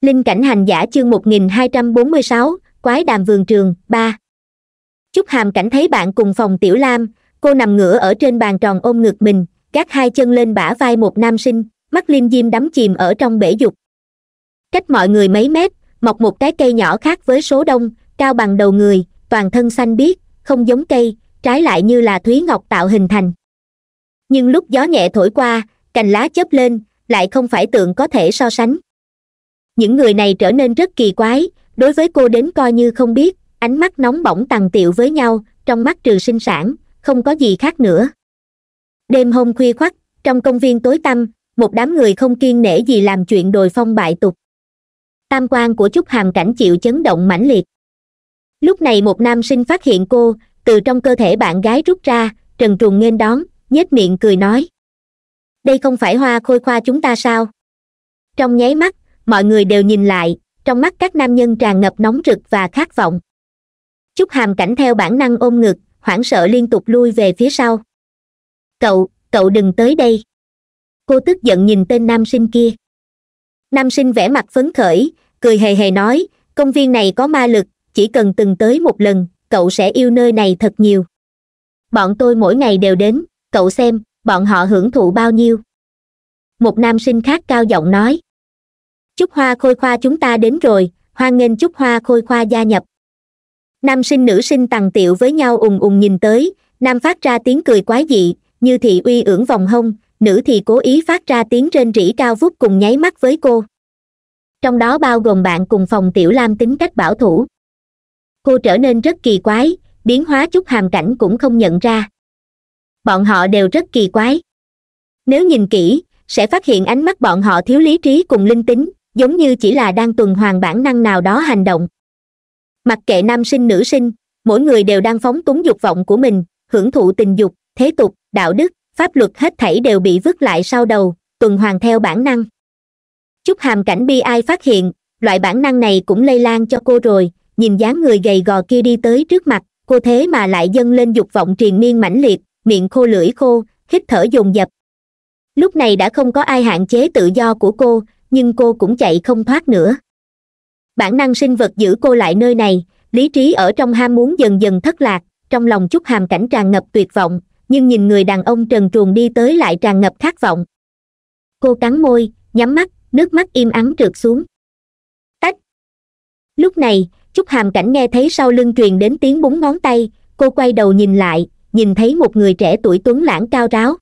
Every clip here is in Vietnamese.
linh cảnh hành giả chương 1246, quái đàm vườn trường ba chúc hàm cảnh thấy bạn cùng phòng tiểu lam cô nằm ngửa ở trên bàn tròn ôm ngực mình gác hai chân lên bả vai một nam sinh mắt liêm diêm đắm chìm ở trong bể dục cách mọi người mấy mét mọc một cái cây nhỏ khác với số đông cao bằng đầu người toàn thân xanh biếc không giống cây trái lại như là thúy ngọc tạo hình thành nhưng lúc gió nhẹ thổi qua cành lá chớp lên lại không phải tượng có thể so sánh những người này trở nên rất kỳ quái đối với cô đến coi như không biết ánh mắt nóng bỏng tằng tiệu với nhau trong mắt trừ sinh sản không có gì khác nữa đêm hôm khuya khoắt trong công viên tối tăm một đám người không kiên nể gì làm chuyện đồi phong bại tục tam quan của chúc hàm cảnh chịu chấn động mãnh liệt lúc này một nam sinh phát hiện cô từ trong cơ thể bạn gái rút ra trần trùng nghênh đón nhếch miệng cười nói đây không phải hoa khôi khoa chúng ta sao trong nháy mắt mọi người đều nhìn lại trong mắt các nam nhân tràn ngập nóng rực và khát vọng Chúc hàm cảnh theo bản năng ôm ngực hoảng sợ liên tục lui về phía sau cậu cậu đừng tới đây cô tức giận nhìn tên nam sinh kia nam sinh vẻ mặt phấn khởi cười hề hề nói công viên này có ma lực chỉ cần từng tới một lần cậu sẽ yêu nơi này thật nhiều bọn tôi mỗi ngày đều đến cậu xem bọn họ hưởng thụ bao nhiêu một nam sinh khác cao giọng nói chúc hoa khôi khoa chúng ta đến rồi hoan nghênh chúc hoa khôi khoa gia nhập nam sinh nữ sinh tằng tiệu với nhau ùng ùng nhìn tới nam phát ra tiếng cười quái dị như thị uy ưỡn vòng hông nữ thì cố ý phát ra tiếng trên rỉ cao vút cùng nháy mắt với cô trong đó bao gồm bạn cùng phòng tiểu lam tính cách bảo thủ cô trở nên rất kỳ quái biến hóa chút hàm cảnh cũng không nhận ra bọn họ đều rất kỳ quái nếu nhìn kỹ sẽ phát hiện ánh mắt bọn họ thiếu lý trí cùng linh tính giống như chỉ là đang tuần hoàn bản năng nào đó hành động mặc kệ nam sinh nữ sinh mỗi người đều đang phóng túng dục vọng của mình hưởng thụ tình dục thế tục đạo đức pháp luật hết thảy đều bị vứt lại sau đầu tuần hoàn theo bản năng chúc hàm cảnh bi ai phát hiện loại bản năng này cũng lây lan cho cô rồi nhìn dáng người gầy gò kia đi tới trước mặt cô thế mà lại dâng lên dục vọng triền miên mãnh liệt miệng khô lưỡi khô hít thở dồn dập lúc này đã không có ai hạn chế tự do của cô nhưng cô cũng chạy không thoát nữa bản năng sinh vật giữ cô lại nơi này lý trí ở trong ham muốn dần dần thất lạc trong lòng chúc hàm cảnh tràn ngập tuyệt vọng nhưng nhìn người đàn ông trần truồng đi tới lại tràn ngập khát vọng cô cắn môi nhắm mắt nước mắt im ắng trượt xuống tách lúc này chúc hàm cảnh nghe thấy sau lưng truyền đến tiếng búng ngón tay cô quay đầu nhìn lại nhìn thấy một người trẻ tuổi tuấn lãng cao ráo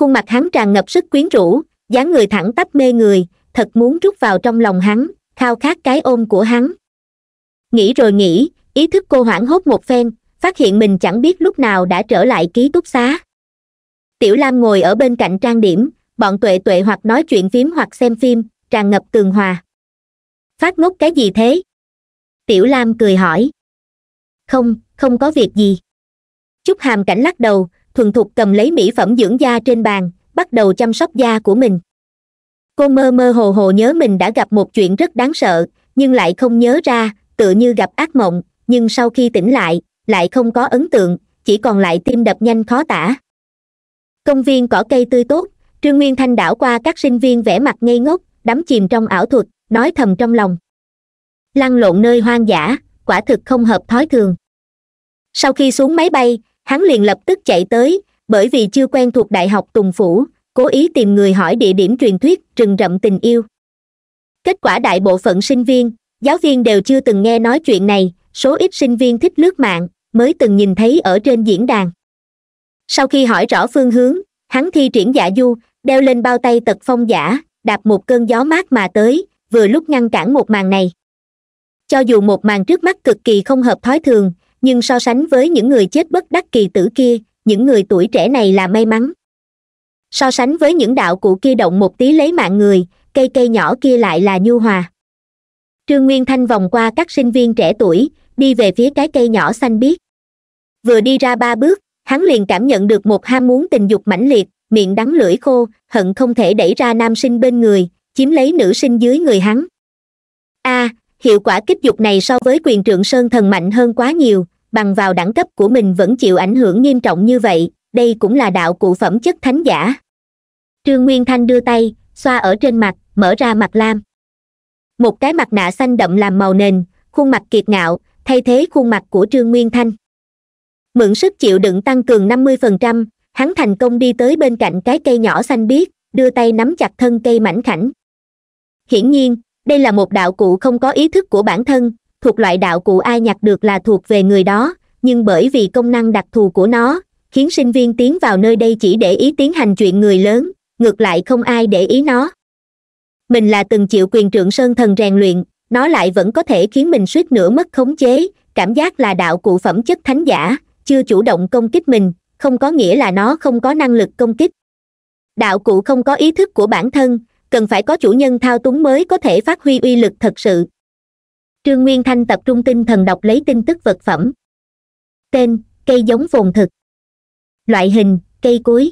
khuôn mặt hắn tràn ngập sức quyến rũ dáng người thẳng tắp mê người thật muốn rút vào trong lòng hắn khao khát cái ôm của hắn nghĩ rồi nghĩ ý thức cô hoảng hốt một phen phát hiện mình chẳng biết lúc nào đã trở lại ký túc xá tiểu lam ngồi ở bên cạnh trang điểm bọn tuệ tuệ hoặc nói chuyện phím hoặc xem phim tràn ngập tường hòa phát ngốc cái gì thế tiểu lam cười hỏi không không có việc gì chúc hàm cảnh lắc đầu thuần thục cầm lấy mỹ phẩm dưỡng da trên bàn bắt đầu chăm sóc da của mình cô mơ mơ hồ hồ nhớ mình đã gặp một chuyện rất đáng sợ nhưng lại không nhớ ra tựa như gặp ác mộng nhưng sau khi tỉnh lại lại không có ấn tượng chỉ còn lại tim đập nhanh khó tả công viên cỏ cây tươi tốt trương nguyên thanh đảo qua các sinh viên vẻ mặt ngây ngốc đắm chìm trong ảo thuật nói thầm trong lòng lăn lộn nơi hoang dã quả thực không hợp thói thường sau khi xuống máy bay hắn liền lập tức chạy tới bởi vì chưa quen thuộc đại học tùng phủ cố ý tìm người hỏi địa điểm truyền thuyết rừng rậm tình yêu kết quả đại bộ phận sinh viên giáo viên đều chưa từng nghe nói chuyện này số ít sinh viên thích lướt mạng mới từng nhìn thấy ở trên diễn đàn sau khi hỏi rõ phương hướng hắn thi triển giả dạ du đeo lên bao tay tật phong giả đạp một cơn gió mát mà tới vừa lúc ngăn cản một màn này cho dù một màn trước mắt cực kỳ không hợp thói thường nhưng so sánh với những người chết bất đắc kỳ tử kia những người tuổi trẻ này là may mắn so sánh với những đạo cụ kia động một tí lấy mạng người cây cây nhỏ kia lại là nhu hòa trương nguyên thanh vòng qua các sinh viên trẻ tuổi đi về phía cái cây nhỏ xanh biếc vừa đi ra ba bước hắn liền cảm nhận được một ham muốn tình dục mãnh liệt miệng đắng lưỡi khô hận không thể đẩy ra nam sinh bên người chiếm lấy nữ sinh dưới người hắn a à, hiệu quả kích dục này so với quyền trượng sơn thần mạnh hơn quá nhiều bằng vào đẳng cấp của mình vẫn chịu ảnh hưởng nghiêm trọng như vậy đây cũng là đạo cụ phẩm chất thánh giả trương nguyên thanh đưa tay xoa ở trên mặt mở ra mặt lam một cái mặt nạ xanh đậm làm màu nền khuôn mặt kiệt ngạo thay thế khuôn mặt của trương nguyên thanh mượn sức chịu đựng tăng cường 50%, hắn thành công đi tới bên cạnh cái cây nhỏ xanh biếc đưa tay nắm chặt thân cây mảnh khảnh hiển nhiên đây là một đạo cụ không có ý thức của bản thân thuộc loại đạo cụ ai nhặt được là thuộc về người đó nhưng bởi vì công năng đặc thù của nó khiến sinh viên tiến vào nơi đây chỉ để ý tiến hành chuyện người lớn ngược lại không ai để ý nó mình là từng chịu quyền trượng sơn thần rèn luyện nó lại vẫn có thể khiến mình suýt nữa mất khống chế cảm giác là đạo cụ phẩm chất thánh giả chưa chủ động công kích mình không có nghĩa là nó không có năng lực công kích đạo cụ không có ý thức của bản thân cần phải có chủ nhân thao túng mới có thể phát huy uy lực thật sự trương nguyên thanh tập trung tinh thần đọc lấy tin tức vật phẩm tên cây giống phồn thực loại hình cây cối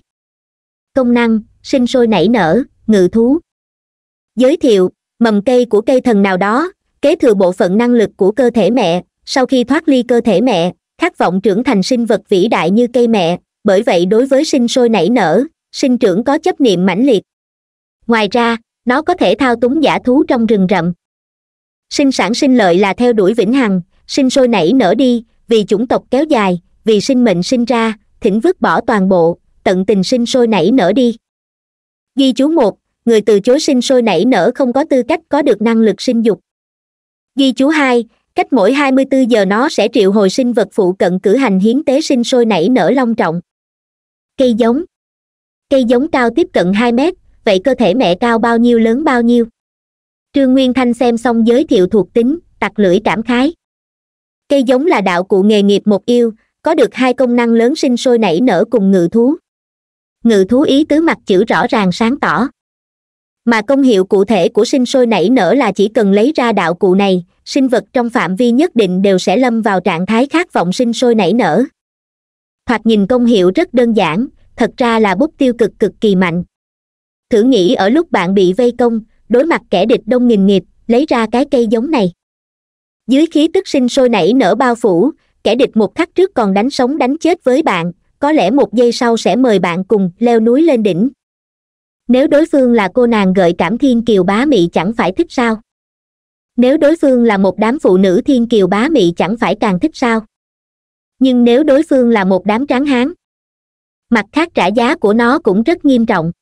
công năng sinh sôi nảy nở ngự thú giới thiệu mầm cây của cây thần nào đó kế thừa bộ phận năng lực của cơ thể mẹ sau khi thoát ly cơ thể mẹ khát vọng trưởng thành sinh vật vĩ đại như cây mẹ bởi vậy đối với sinh sôi nảy nở sinh trưởng có chấp niệm mãnh liệt ngoài ra nó có thể thao túng giả thú trong rừng rậm sinh sản sinh lợi là theo đuổi vĩnh hằng sinh sôi nảy nở đi vì chủng tộc kéo dài vì sinh mệnh sinh ra thỉnh vứt bỏ toàn bộ tận tình sinh sôi nảy nở đi ghi chú một người từ chối sinh sôi nảy nở không có tư cách có được năng lực sinh dục ghi chú hai cách mỗi 24 giờ nó sẽ triệu hồi sinh vật phụ cận cử hành hiến tế sinh sôi nảy nở long trọng cây giống cây giống cao tiếp cận 2 mét vậy cơ thể mẹ cao bao nhiêu lớn bao nhiêu trương nguyên thanh xem xong giới thiệu thuộc tính tặc lưỡi cảm khái cây giống là đạo cụ nghề nghiệp một yêu có được hai công năng lớn sinh sôi nảy nở cùng ngự thú ngự thú ý tứ mặt chữ rõ ràng sáng tỏ mà công hiệu cụ thể của sinh sôi nảy nở là chỉ cần lấy ra đạo cụ này sinh vật trong phạm vi nhất định đều sẽ lâm vào trạng thái khát vọng sinh sôi nảy nở thoạt nhìn công hiệu rất đơn giản thật ra là bút tiêu cực cực kỳ mạnh thử nghĩ ở lúc bạn bị vây công đối mặt kẻ địch đông nghìn nghiệp lấy ra cái cây giống này dưới khí tức sinh sôi nảy nở bao phủ kẻ địch một khắc trước còn đánh sống đánh chết với bạn có lẽ một giây sau sẽ mời bạn cùng leo núi lên đỉnh nếu đối phương là cô nàng gợi cảm thiên kiều bá mị chẳng phải thích sao nếu đối phương là một đám phụ nữ thiên kiều bá mị chẳng phải càng thích sao nhưng nếu đối phương là một đám tráng hán mặt khác trả giá của nó cũng rất nghiêm trọng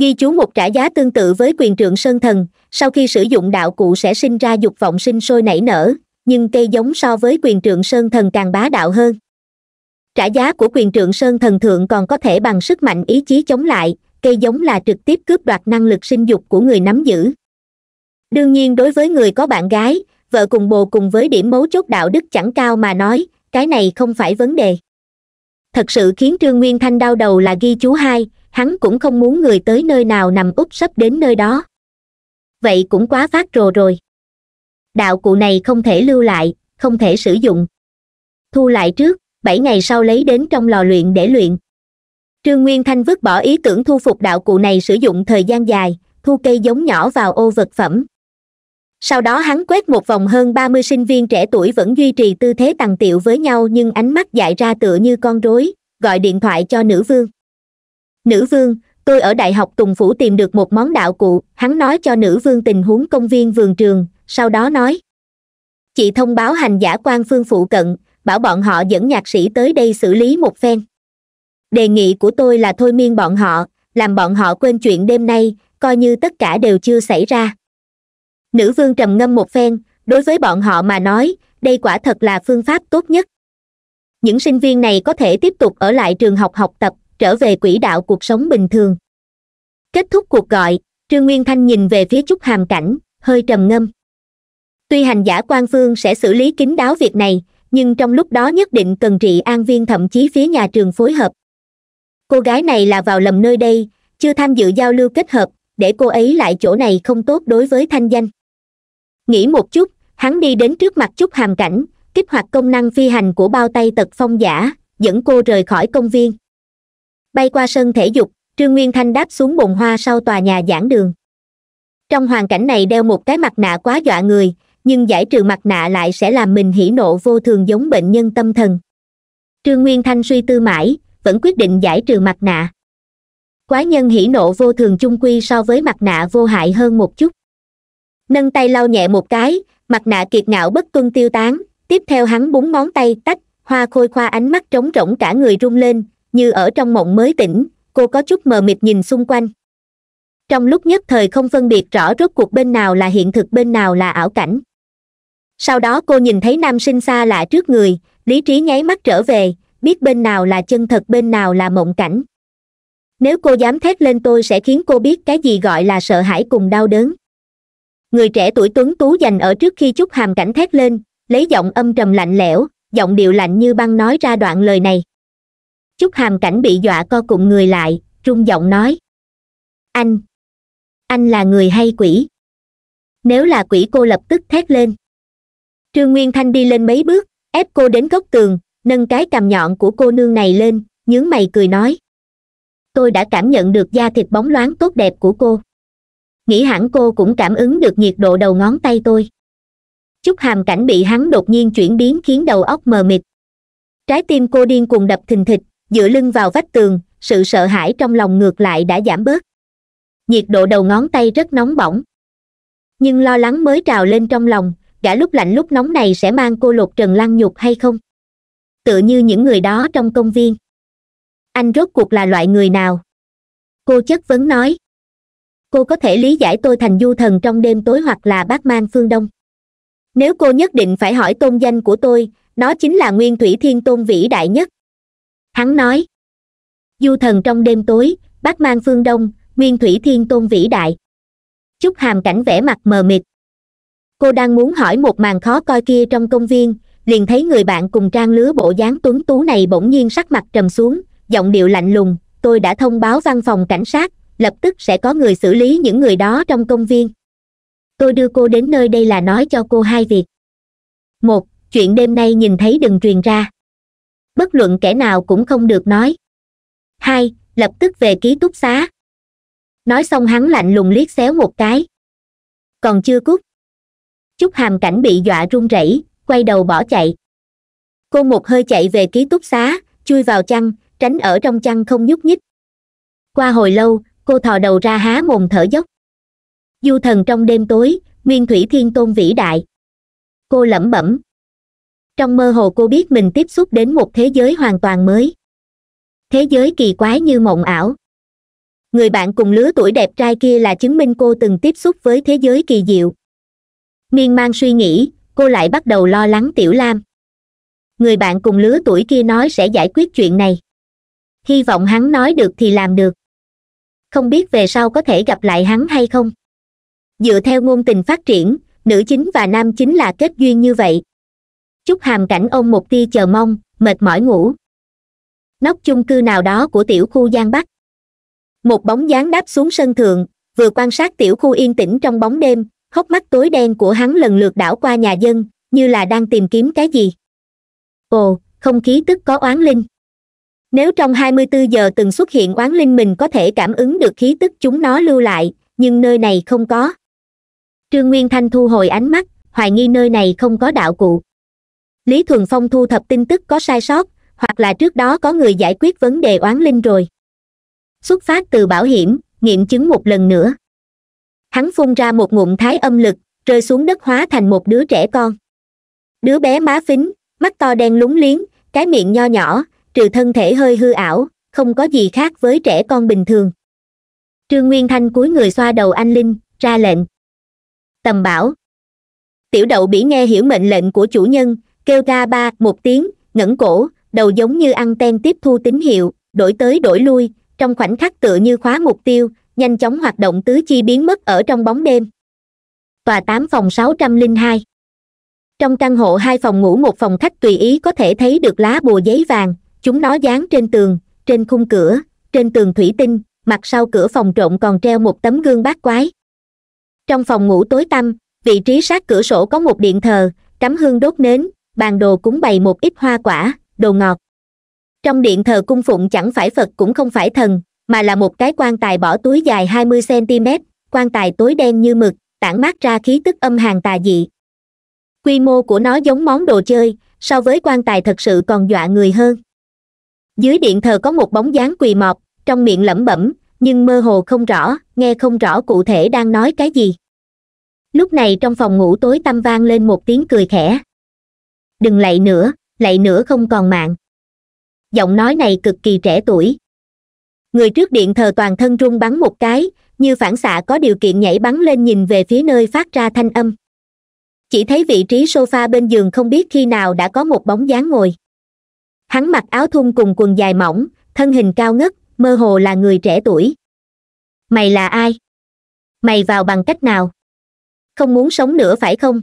ghi chú một trả giá tương tự với quyền trượng sơn thần sau khi sử dụng đạo cụ sẽ sinh ra dục vọng sinh sôi nảy nở nhưng cây giống so với quyền trượng sơn thần càng bá đạo hơn trả giá của quyền trượng sơn thần thượng còn có thể bằng sức mạnh ý chí chống lại cây giống là trực tiếp cướp đoạt năng lực sinh dục của người nắm giữ đương nhiên đối với người có bạn gái vợ cùng bồ cùng với điểm mấu chốt đạo đức chẳng cao mà nói cái này không phải vấn đề thật sự khiến trương nguyên thanh đau đầu là ghi chú hai hắn cũng không muốn người tới nơi nào nằm úp sấp đến nơi đó vậy cũng quá phát rồ rồi đạo cụ này không thể lưu lại không thể sử dụng thu lại trước bảy ngày sau lấy đến trong lò luyện để luyện trương nguyên thanh vứt bỏ ý tưởng thu phục đạo cụ này sử dụng thời gian dài thu cây giống nhỏ vào ô vật phẩm sau đó hắn quét một vòng hơn ba mươi sinh viên trẻ tuổi vẫn duy trì tư thế tằng tiệu với nhau nhưng ánh mắt dại ra tựa như con rối gọi điện thoại cho nữ vương nữ vương tôi ở đại học tùng phủ tìm được một món đạo cụ hắn nói cho nữ vương tình huống công viên vườn trường sau đó nói chị thông báo hành giả quan phương phụ cận bảo bọn họ dẫn nhạc sĩ tới đây xử lý một phen đề nghị của tôi là thôi miên bọn họ làm bọn họ quên chuyện đêm nay coi như tất cả đều chưa xảy ra nữ vương trầm ngâm một phen đối với bọn họ mà nói đây quả thật là phương pháp tốt nhất những sinh viên này có thể tiếp tục ở lại trường học học tập trở về quỹ đạo cuộc sống bình thường kết thúc cuộc gọi trương nguyên thanh nhìn về phía trúc hàm cảnh hơi trầm ngâm tuy hành giả quan phương sẽ xử lý kín đáo việc này nhưng trong lúc đó nhất định cần trị an viên thậm chí phía nhà trường phối hợp cô gái này là vào lầm nơi đây chưa tham dự giao lưu kết hợp để cô ấy lại chỗ này không tốt đối với thanh danh nghĩ một chút hắn đi đến trước mặt trúc hàm cảnh kích hoạt công năng phi hành của bao tay tật phong giả dẫn cô rời khỏi công viên bay qua sân thể dục trương nguyên thanh đáp xuống bồn hoa sau tòa nhà giảng đường trong hoàn cảnh này đeo một cái mặt nạ quá dọa người nhưng giải trừ mặt nạ lại sẽ làm mình hỉ nộ vô thường giống bệnh nhân tâm thần trương nguyên thanh suy tư mãi vẫn quyết định giải trừ mặt nạ quái nhân hỉ nộ vô thường chung quy so với mặt nạ vô hại hơn một chút nâng tay lau nhẹ một cái mặt nạ kiệt ngạo bất tuân tiêu tán tiếp theo hắn búng ngón tay tách hoa khôi khoa ánh mắt trống rỗng cả người rung lên như ở trong mộng mới tỉnh cô có chút mờ mịt nhìn xung quanh trong lúc nhất thời không phân biệt rõ rốt cuộc bên nào là hiện thực bên nào là ảo cảnh sau đó cô nhìn thấy nam sinh xa lạ trước người lý trí nháy mắt trở về biết bên nào là chân thật bên nào là mộng cảnh nếu cô dám thét lên tôi sẽ khiến cô biết cái gì gọi là sợ hãi cùng đau đớn người trẻ tuổi tuấn tú dành ở trước khi chút hàm cảnh thét lên lấy giọng âm trầm lạnh lẽo giọng điệu lạnh như băng nói ra đoạn lời này chúc hàm cảnh bị dọa co cụm người lại rung giọng nói anh anh là người hay quỷ nếu là quỷ cô lập tức thét lên trương nguyên thanh đi lên mấy bước ép cô đến góc tường nâng cái cằm nhọn của cô nương này lên nhướng mày cười nói tôi đã cảm nhận được da thịt bóng loáng tốt đẹp của cô nghĩ hẳn cô cũng cảm ứng được nhiệt độ đầu ngón tay tôi chúc hàm cảnh bị hắn đột nhiên chuyển biến khiến đầu óc mờ mịt trái tim cô điên cùng đập thình thịch dựa lưng vào vách tường sự sợ hãi trong lòng ngược lại đã giảm bớt nhiệt độ đầu ngón tay rất nóng bỏng nhưng lo lắng mới trào lên trong lòng gã lúc lạnh lúc nóng này sẽ mang cô lột trần lăng nhục hay không tựa như những người đó trong công viên anh rốt cuộc là loại người nào cô chất vấn nói cô có thể lý giải tôi thành du thần trong đêm tối hoặc là bát man phương đông nếu cô nhất định phải hỏi tôn danh của tôi nó chính là nguyên thủy thiên tôn vĩ đại nhất hắn nói du thần trong đêm tối bác mang phương đông nguyên thủy thiên tôn vĩ đại chúc hàm cảnh vẻ mặt mờ mịt cô đang muốn hỏi một màn khó coi kia trong công viên liền thấy người bạn cùng trang lứa bộ dáng tuấn tú này bỗng nhiên sắc mặt trầm xuống giọng điệu lạnh lùng tôi đã thông báo văn phòng cảnh sát lập tức sẽ có người xử lý những người đó trong công viên tôi đưa cô đến nơi đây là nói cho cô hai việc một chuyện đêm nay nhìn thấy đừng truyền ra bất luận kẻ nào cũng không được nói hai lập tức về ký túc xá nói xong hắn lạnh lùng liếc xéo một cái còn chưa cút chúc hàm cảnh bị dọa run rẩy quay đầu bỏ chạy cô một hơi chạy về ký túc xá chui vào chăn tránh ở trong chăn không nhúc nhích qua hồi lâu cô thò đầu ra há mồm thở dốc du thần trong đêm tối nguyên thủy thiên tôn vĩ đại cô lẩm bẩm trong mơ hồ cô biết mình tiếp xúc đến một thế giới hoàn toàn mới thế giới kỳ quái như mộng ảo người bạn cùng lứa tuổi đẹp trai kia là chứng minh cô từng tiếp xúc với thế giới kỳ diệu miên man suy nghĩ cô lại bắt đầu lo lắng tiểu lam người bạn cùng lứa tuổi kia nói sẽ giải quyết chuyện này hy vọng hắn nói được thì làm được không biết về sau có thể gặp lại hắn hay không dựa theo ngôn tình phát triển nữ chính và nam chính là kết duyên như vậy chút hàm cảnh ông một tia chờ mong mệt mỏi ngủ nóc chung cư nào đó của tiểu khu giang bắc một bóng dáng đáp xuống sân thượng vừa quan sát tiểu khu yên tĩnh trong bóng đêm hốc mắt tối đen của hắn lần lượt đảo qua nhà dân như là đang tìm kiếm cái gì ồ không khí tức có oán linh nếu trong hai mươi bốn giờ từng xuất hiện oán linh mình có thể cảm ứng được khí tức chúng nó lưu lại nhưng nơi này không có trương nguyên thanh thu hồi ánh mắt hoài nghi nơi này không có đạo cụ lý thuần phong thu thập tin tức có sai sót hoặc là trước đó có người giải quyết vấn đề oán linh rồi xuất phát từ bảo hiểm nghiệm chứng một lần nữa hắn phun ra một ngụm thái âm lực rơi xuống đất hóa thành một đứa trẻ con đứa bé má phính mắt to đen lúng liếng cái miệng nho nhỏ trừ thân thể hơi hư ảo không có gì khác với trẻ con bình thường trương nguyên thanh cúi người xoa đầu anh linh ra lệnh tầm bảo tiểu đậu bỉ nghe hiểu mệnh lệnh của chủ nhân kêu ra ba một tiếng ngẩng cổ đầu giống như ăn ten tiếp thu tín hiệu đổi tới đổi lui trong khoảnh khắc tựa như khóa mục tiêu nhanh chóng hoạt động tứ chi biến mất ở trong bóng đêm tòa tám phòng sáu trăm linh hai trong căn hộ hai phòng ngủ một phòng khách tùy ý có thể thấy được lá bùa giấy vàng chúng nó dán trên tường trên khung cửa trên tường thủy tinh mặt sau cửa phòng trộn còn treo một tấm gương bát quái trong phòng ngủ tối tăm vị trí sát cửa sổ có một điện thờ cắm hương đốt nến bàn đồ cúng bày một ít hoa quả đồ ngọt trong điện thờ cung phụng chẳng phải phật cũng không phải thần mà là một cái quan tài bỏ túi dài hai mươi cm quan tài tối đen như mực tản mát ra khí tức âm hàng tà dị quy mô của nó giống món đồ chơi so với quan tài thật sự còn dọa người hơn dưới điện thờ có một bóng dáng quỳ mọp trong miệng lẩm bẩm nhưng mơ hồ không rõ nghe không rõ cụ thể đang nói cái gì lúc này trong phòng ngủ tối tăm vang lên một tiếng cười khẽ đừng lạy nữa lạy nữa không còn mạng giọng nói này cực kỳ trẻ tuổi người trước điện thờ toàn thân rung bắn một cái như phản xạ có điều kiện nhảy bắn lên nhìn về phía nơi phát ra thanh âm chỉ thấy vị trí sofa bên giường không biết khi nào đã có một bóng dáng ngồi hắn mặc áo thun cùng quần dài mỏng thân hình cao ngất mơ hồ là người trẻ tuổi mày là ai mày vào bằng cách nào không muốn sống nữa phải không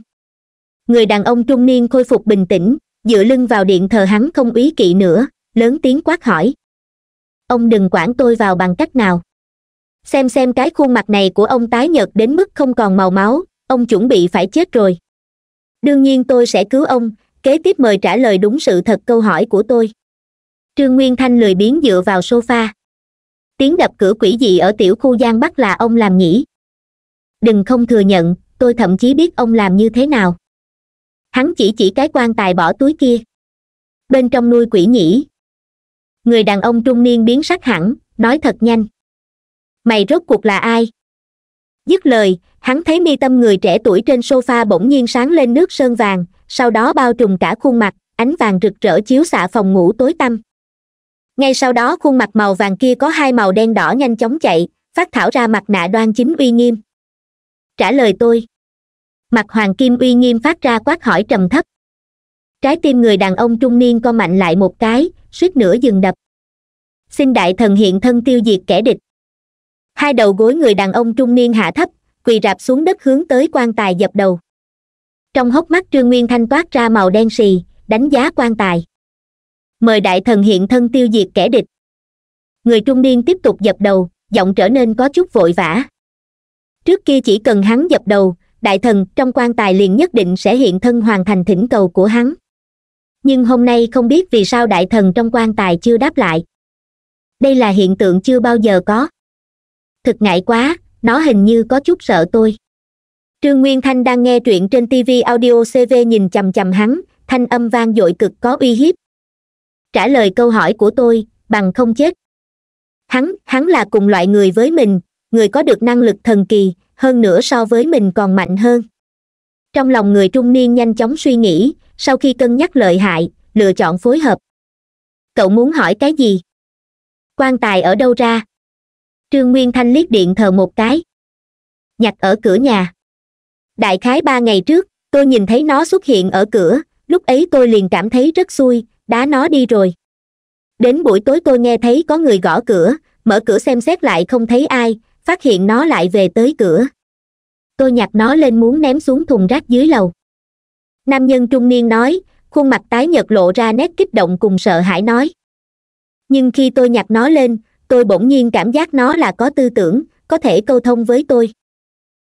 người đàn ông trung niên khôi phục bình tĩnh dựa lưng vào điện thờ hắn không úy kỵ nữa lớn tiếng quát hỏi ông đừng quản tôi vào bằng cách nào xem xem cái khuôn mặt này của ông tái nhợt đến mức không còn màu máu ông chuẩn bị phải chết rồi đương nhiên tôi sẽ cứu ông kế tiếp mời trả lời đúng sự thật câu hỏi của tôi trương nguyên thanh lười biếng dựa vào sofa tiếng đập cửa quỷ dị ở tiểu khu giang bắc là ông làm nhỉ đừng không thừa nhận tôi thậm chí biết ông làm như thế nào hắn chỉ chỉ cái quan tài bỏ túi kia bên trong nuôi quỷ nhỉ người đàn ông trung niên biến sắc hẳn nói thật nhanh mày rốt cuộc là ai dứt lời hắn thấy mi tâm người trẻ tuổi trên sofa bỗng nhiên sáng lên nước sơn vàng sau đó bao trùm cả khuôn mặt ánh vàng rực rỡ chiếu xạ phòng ngủ tối tăm ngay sau đó khuôn mặt màu vàng kia có hai màu đen đỏ nhanh chóng chạy phát thảo ra mặt nạ đoan chính uy nghiêm trả lời tôi mặt hoàng kim uy nghiêm phát ra quát hỏi trầm thấp trái tim người đàn ông trung niên co mạnh lại một cái suýt nữa dừng đập xin đại thần hiện thân tiêu diệt kẻ địch hai đầu gối người đàn ông trung niên hạ thấp quỳ rạp xuống đất hướng tới quan tài dập đầu trong hốc mắt trương nguyên thanh toát ra màu đen xì đánh giá quan tài mời đại thần hiện thân tiêu diệt kẻ địch người trung niên tiếp tục dập đầu giọng trở nên có chút vội vã trước kia chỉ cần hắn dập đầu đại thần trong quan tài liền nhất định sẽ hiện thân hoàn thành thỉnh cầu của hắn nhưng hôm nay không biết vì sao đại thần trong quan tài chưa đáp lại đây là hiện tượng chưa bao giờ có thực ngại quá nó hình như có chút sợ tôi trương nguyên thanh đang nghe truyện trên tv audio cv nhìn chằm chằm hắn thanh âm vang dội cực có uy hiếp trả lời câu hỏi của tôi bằng không chết hắn hắn là cùng loại người với mình người có được năng lực thần kỳ hơn nữa so với mình còn mạnh hơn trong lòng người trung niên nhanh chóng suy nghĩ sau khi cân nhắc lợi hại lựa chọn phối hợp cậu muốn hỏi cái gì quan tài ở đâu ra trương nguyên thanh liếc điện thờ một cái nhặt ở cửa nhà đại khái ba ngày trước tôi nhìn thấy nó xuất hiện ở cửa lúc ấy tôi liền cảm thấy rất xui đá nó đi rồi đến buổi tối tôi nghe thấy có người gõ cửa mở cửa xem xét lại không thấy ai phát hiện nó lại về tới cửa tôi nhặt nó lên muốn ném xuống thùng rác dưới lầu nam nhân trung niên nói khuôn mặt tái nhợt lộ ra nét kích động cùng sợ hãi nói nhưng khi tôi nhặt nó lên tôi bỗng nhiên cảm giác nó là có tư tưởng có thể câu thông với tôi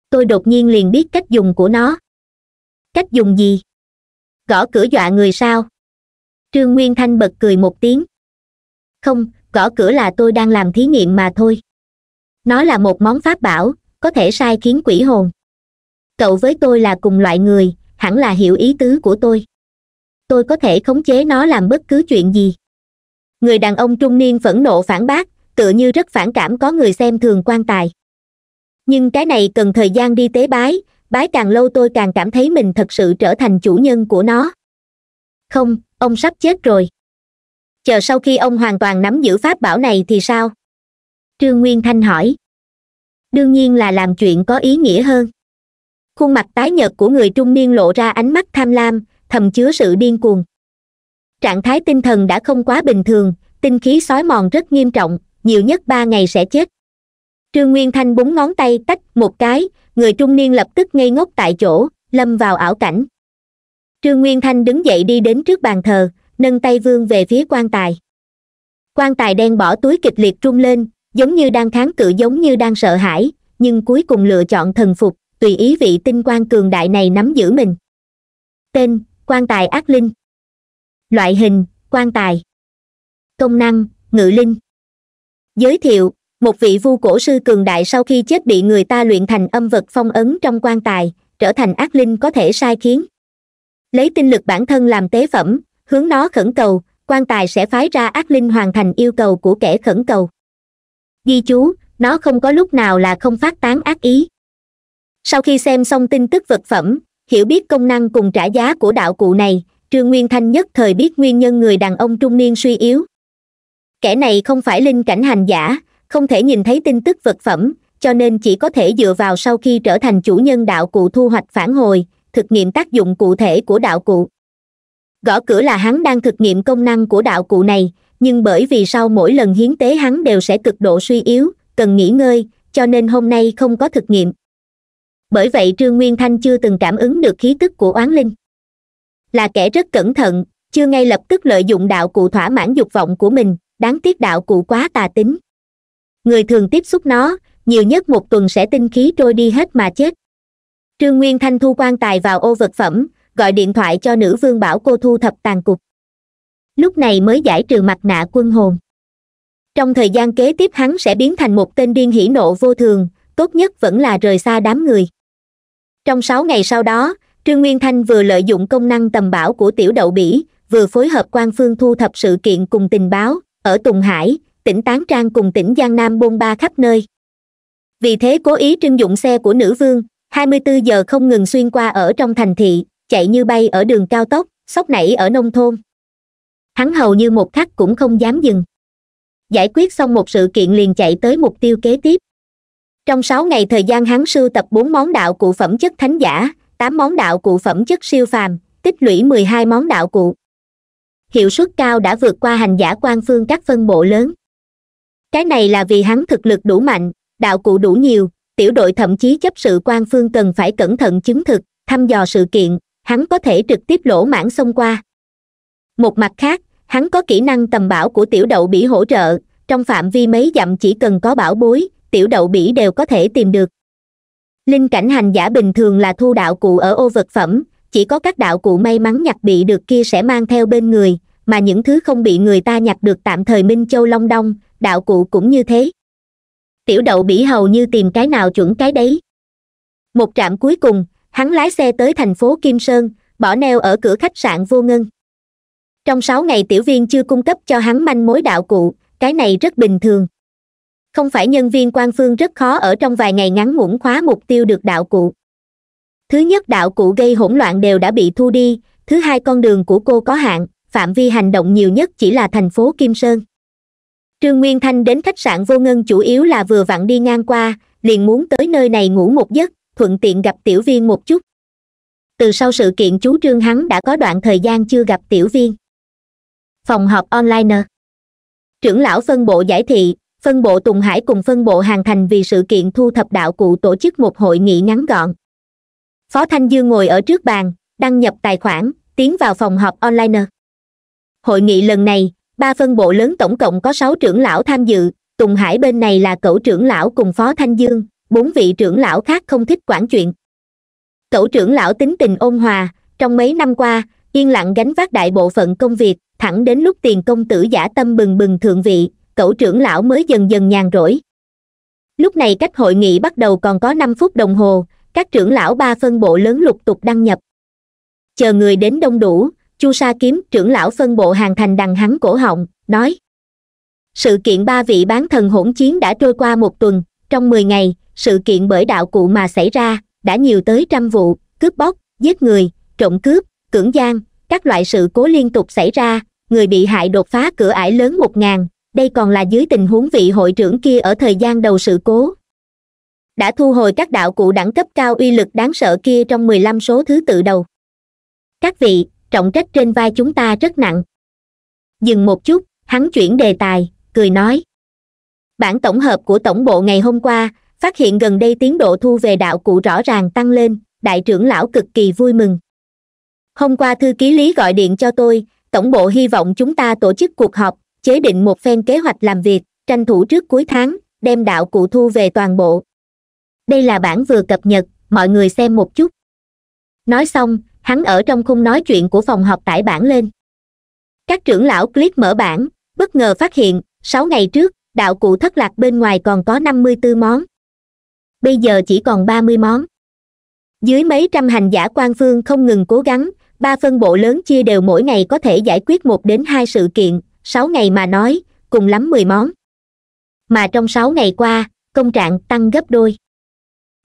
tôi đột nhiên liền biết cách dùng của nó cách dùng gì gõ cửa dọa người sao trương nguyên thanh bật cười một tiếng không gõ cửa là tôi đang làm thí nghiệm mà thôi nó là một món pháp bảo có thể sai khiến quỷ hồn cậu với tôi là cùng loại người hẳn là hiểu ý tứ của tôi tôi có thể khống chế nó làm bất cứ chuyện gì người đàn ông trung niên phẫn nộ phản bác tựa như rất phản cảm có người xem thường quan tài nhưng cái này cần thời gian đi tế bái bái càng lâu tôi càng cảm thấy mình thật sự trở thành chủ nhân của nó không ông sắp chết rồi chờ sau khi ông hoàn toàn nắm giữ pháp bảo này thì sao trương nguyên thanh hỏi đương nhiên là làm chuyện có ý nghĩa hơn khuôn mặt tái nhợt của người trung niên lộ ra ánh mắt tham lam thầm chứa sự điên cuồng trạng thái tinh thần đã không quá bình thường tinh khí sói mòn rất nghiêm trọng nhiều nhất ba ngày sẽ chết trương nguyên thanh búng ngón tay tách một cái người trung niên lập tức ngây ngốc tại chỗ lâm vào ảo cảnh trương nguyên thanh đứng dậy đi đến trước bàn thờ nâng tay vương về phía quan tài quan tài đen bỏ túi kịch liệt trung lên giống như đang kháng cự giống như đang sợ hãi nhưng cuối cùng lựa chọn thần phục tùy ý vị tinh quan cường đại này nắm giữ mình tên quan tài ác linh loại hình quan tài công năng ngự linh giới thiệu một vị vu cổ sư cường đại sau khi chết bị người ta luyện thành âm vật phong ấn trong quan tài trở thành ác linh có thể sai khiến lấy tinh lực bản thân làm tế phẩm hướng nó khẩn cầu quan tài sẽ phái ra ác linh hoàn thành yêu cầu của kẻ khẩn cầu ghi chú nó không có lúc nào là không phát tán ác ý sau khi xem xong tin tức vật phẩm hiểu biết công năng cùng trả giá của đạo cụ này trương nguyên thanh nhất thời biết nguyên nhân người đàn ông trung niên suy yếu kẻ này không phải linh cảnh hành giả không thể nhìn thấy tin tức vật phẩm cho nên chỉ có thể dựa vào sau khi trở thành chủ nhân đạo cụ thu hoạch phản hồi thực nghiệm tác dụng cụ thể của đạo cụ gõ cửa là hắn đang thực nghiệm công năng của đạo cụ này nhưng bởi vì sau mỗi lần hiến tế hắn đều sẽ cực độ suy yếu cần nghỉ ngơi cho nên hôm nay không có thực nghiệm bởi vậy trương nguyên thanh chưa từng cảm ứng được khí tức của oán linh là kẻ rất cẩn thận chưa ngay lập tức lợi dụng đạo cụ thỏa mãn dục vọng của mình đáng tiếc đạo cụ quá tà tính người thường tiếp xúc nó nhiều nhất một tuần sẽ tinh khí trôi đi hết mà chết trương nguyên thanh thu quan tài vào ô vật phẩm gọi điện thoại cho nữ vương bảo cô thu thập tàn cục lúc này mới giải trừ mặt nạ quân hồn trong thời gian kế tiếp hắn sẽ biến thành một tên điên hỉ nộ vô thường tốt nhất vẫn là rời xa đám người trong sáu ngày sau đó trương nguyên thanh vừa lợi dụng công năng tầm bảo của tiểu đậu bỉ vừa phối hợp quan phương thu thập sự kiện cùng tình báo ở tùng hải tỉnh tán trang cùng tỉnh giang nam bôn ba khắp nơi vì thế cố ý trưng dụng xe của nữ vương 24 giờ không ngừng xuyên qua ở trong thành thị chạy như bay ở đường cao tốc sóc nảy ở nông thôn hắn hầu như một khắc cũng không dám dừng giải quyết xong một sự kiện liền chạy tới mục tiêu kế tiếp trong sáu ngày thời gian hắn sưu tập bốn món đạo cụ phẩm chất thánh giả tám món đạo cụ phẩm chất siêu phàm tích lũy mười hai món đạo cụ hiệu suất cao đã vượt qua hành giả quan phương các phân bộ lớn cái này là vì hắn thực lực đủ mạnh đạo cụ đủ nhiều tiểu đội thậm chí chấp sự quan phương cần phải cẩn thận chứng thực thăm dò sự kiện hắn có thể trực tiếp lỗ mãn xông qua một mặt khác hắn có kỹ năng tầm bảo của tiểu đậu bỉ hỗ trợ trong phạm vi mấy dặm chỉ cần có bảo bối tiểu đậu bỉ đều có thể tìm được linh cảnh hành giả bình thường là thu đạo cụ ở ô vật phẩm chỉ có các đạo cụ may mắn nhặt bị được kia sẽ mang theo bên người mà những thứ không bị người ta nhặt được tạm thời minh châu long đông đạo cụ cũng như thế tiểu đậu bỉ hầu như tìm cái nào chuẩn cái đấy một trạm cuối cùng hắn lái xe tới thành phố kim sơn bỏ neo ở cửa khách sạn vô ngân trong sáu ngày tiểu viên chưa cung cấp cho hắn manh mối đạo cụ cái này rất bình thường không phải nhân viên quan phương rất khó ở trong vài ngày ngắn ngủn khóa mục tiêu được đạo cụ thứ nhất đạo cụ gây hỗn loạn đều đã bị thu đi thứ hai con đường của cô có hạn phạm vi hành động nhiều nhất chỉ là thành phố kim sơn trương nguyên thanh đến khách sạn vô ngân chủ yếu là vừa vặn đi ngang qua liền muốn tới nơi này ngủ một giấc thuận tiện gặp tiểu viên một chút từ sau sự kiện chú trương hắn đã có đoạn thời gian chưa gặp tiểu viên phòng họp online trưởng lão phân bộ giải thị phân bộ tùng hải cùng phân bộ hàng thành vì sự kiện thu thập đạo cụ tổ chức một hội nghị ngắn gọn phó thanh dương ngồi ở trước bàn đăng nhập tài khoản tiến vào phòng họp online hội nghị lần này ba phân bộ lớn tổng cộng có sáu trưởng lão tham dự tùng hải bên này là cậu trưởng lão cùng phó thanh dương bốn vị trưởng lão khác không thích quản chuyện cậu trưởng lão tính tình ôn hòa trong mấy năm qua yên lặng gánh vác đại bộ phận công việc thẳng đến lúc tiền công tử giả tâm bừng bừng thượng vị cậu trưởng lão mới dần dần nhàn rỗi lúc này cách hội nghị bắt đầu còn có năm phút đồng hồ các trưởng lão ba phân bộ lớn lục tục đăng nhập chờ người đến đông đủ chu sa kiếm trưởng lão phân bộ hàng thành đằng hắn cổ họng nói sự kiện ba vị bán thần hỗn chiến đã trôi qua một tuần trong mười ngày sự kiện bởi đạo cụ mà xảy ra đã nhiều tới trăm vụ cướp bóc giết người trộm cướp cưỡng gian các loại sự cố liên tục xảy ra người bị hại đột phá cửa ải lớn một ngàn đây còn là dưới tình huống vị hội trưởng kia ở thời gian đầu sự cố đã thu hồi các đạo cụ đẳng cấp cao uy lực đáng sợ kia trong mười lăm số thứ tự đầu các vị trọng trách trên vai chúng ta rất nặng dừng một chút hắn chuyển đề tài cười nói bản tổng hợp của tổng bộ ngày hôm qua phát hiện gần đây tiến độ thu về đạo cụ rõ ràng tăng lên đại trưởng lão cực kỳ vui mừng hôm qua thư ký lý gọi điện cho tôi tổng bộ hy vọng chúng ta tổ chức cuộc họp chế định một phen kế hoạch làm việc tranh thủ trước cuối tháng đem đạo cụ thu về toàn bộ đây là bản vừa cập nhật mọi người xem một chút nói xong hắn ở trong khung nói chuyện của phòng họp tải bản lên các trưởng lão click mở bản bất ngờ phát hiện sáu ngày trước đạo cụ thất lạc bên ngoài còn có năm mươi bốn món bây giờ chỉ còn ba mươi món dưới mấy trăm hành giả quan phương không ngừng cố gắng ba phân bộ lớn chia đều mỗi ngày có thể giải quyết một đến hai sự kiện sáu ngày mà nói cùng lắm mười món mà trong sáu ngày qua công trạng tăng gấp đôi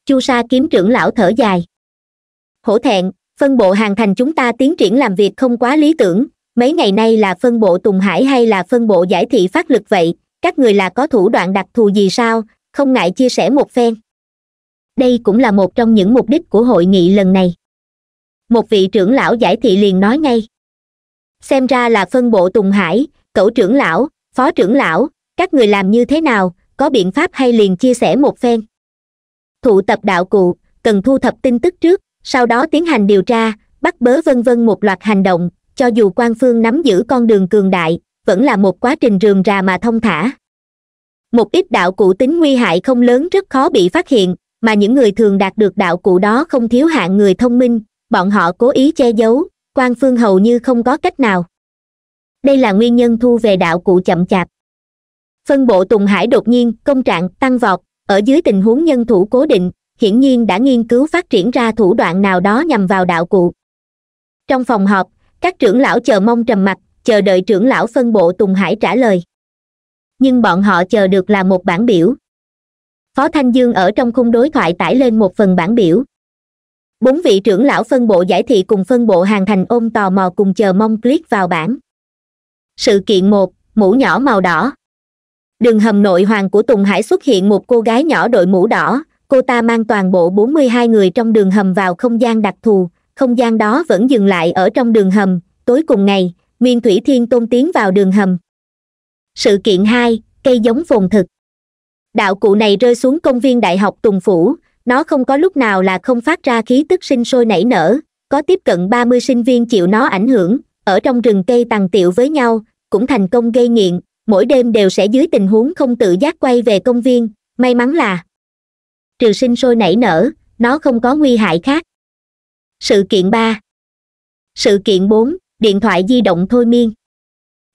chu sa kiếm trưởng lão thở dài hổ thẹn phân bộ hàng thành chúng ta tiến triển làm việc không quá lý tưởng mấy ngày nay là phân bộ tùng hải hay là phân bộ giải thị phát lực vậy các người là có thủ đoạn đặc thù gì sao không ngại chia sẻ một phen đây cũng là một trong những mục đích của hội nghị lần này một vị trưởng lão giải thị liền nói ngay xem ra là phân bộ tùng hải cậu trưởng lão phó trưởng lão các người làm như thế nào có biện pháp hay liền chia sẻ một phen thụ tập đạo cụ cần thu thập tin tức trước sau đó tiến hành điều tra bắt bớ vân vân một loạt hành động cho dù quan phương nắm giữ con đường cường đại vẫn là một quá trình rườm rà mà thông thả một ít đạo cụ tính nguy hại không lớn rất khó bị phát hiện mà những người thường đạt được đạo cụ đó không thiếu hạng người thông minh bọn họ cố ý che giấu quan phương hầu như không có cách nào đây là nguyên nhân thu về đạo cụ chậm chạp phân bộ tùng hải đột nhiên công trạng tăng vọt ở dưới tình huống nhân thủ cố định hiển nhiên đã nghiên cứu phát triển ra thủ đoạn nào đó nhằm vào đạo cụ trong phòng họp các trưởng lão chờ mong trầm mặt chờ đợi trưởng lão phân bộ tùng hải trả lời nhưng bọn họ chờ được là một bản biểu phó thanh dương ở trong khung đối thoại tải lên một phần bản biểu bốn vị trưởng lão phân bộ giải thị cùng phân bộ hàng thành ôm tò mò cùng chờ mong click vào bản sự kiện một mũ nhỏ màu đỏ đường hầm nội hoàng của tùng hải xuất hiện một cô gái nhỏ đội mũ đỏ cô ta mang toàn bộ 42 người trong đường hầm vào không gian đặc thù không gian đó vẫn dừng lại ở trong đường hầm tối cùng ngày nguyên thủy thiên tôn tiến vào đường hầm sự kiện hai cây giống phồn thực đạo cụ này rơi xuống công viên đại học tùng phủ nó không có lúc nào là không phát ra khí tức sinh sôi nảy nở có tiếp cận ba mươi sinh viên chịu nó ảnh hưởng ở trong rừng cây tàn tiểu với nhau cũng thành công gây nghiện mỗi đêm đều sẽ dưới tình huống không tự giác quay về công viên may mắn là trừ sinh sôi nảy nở nó không có nguy hại khác sự kiện ba sự kiện bốn điện thoại di động thôi miên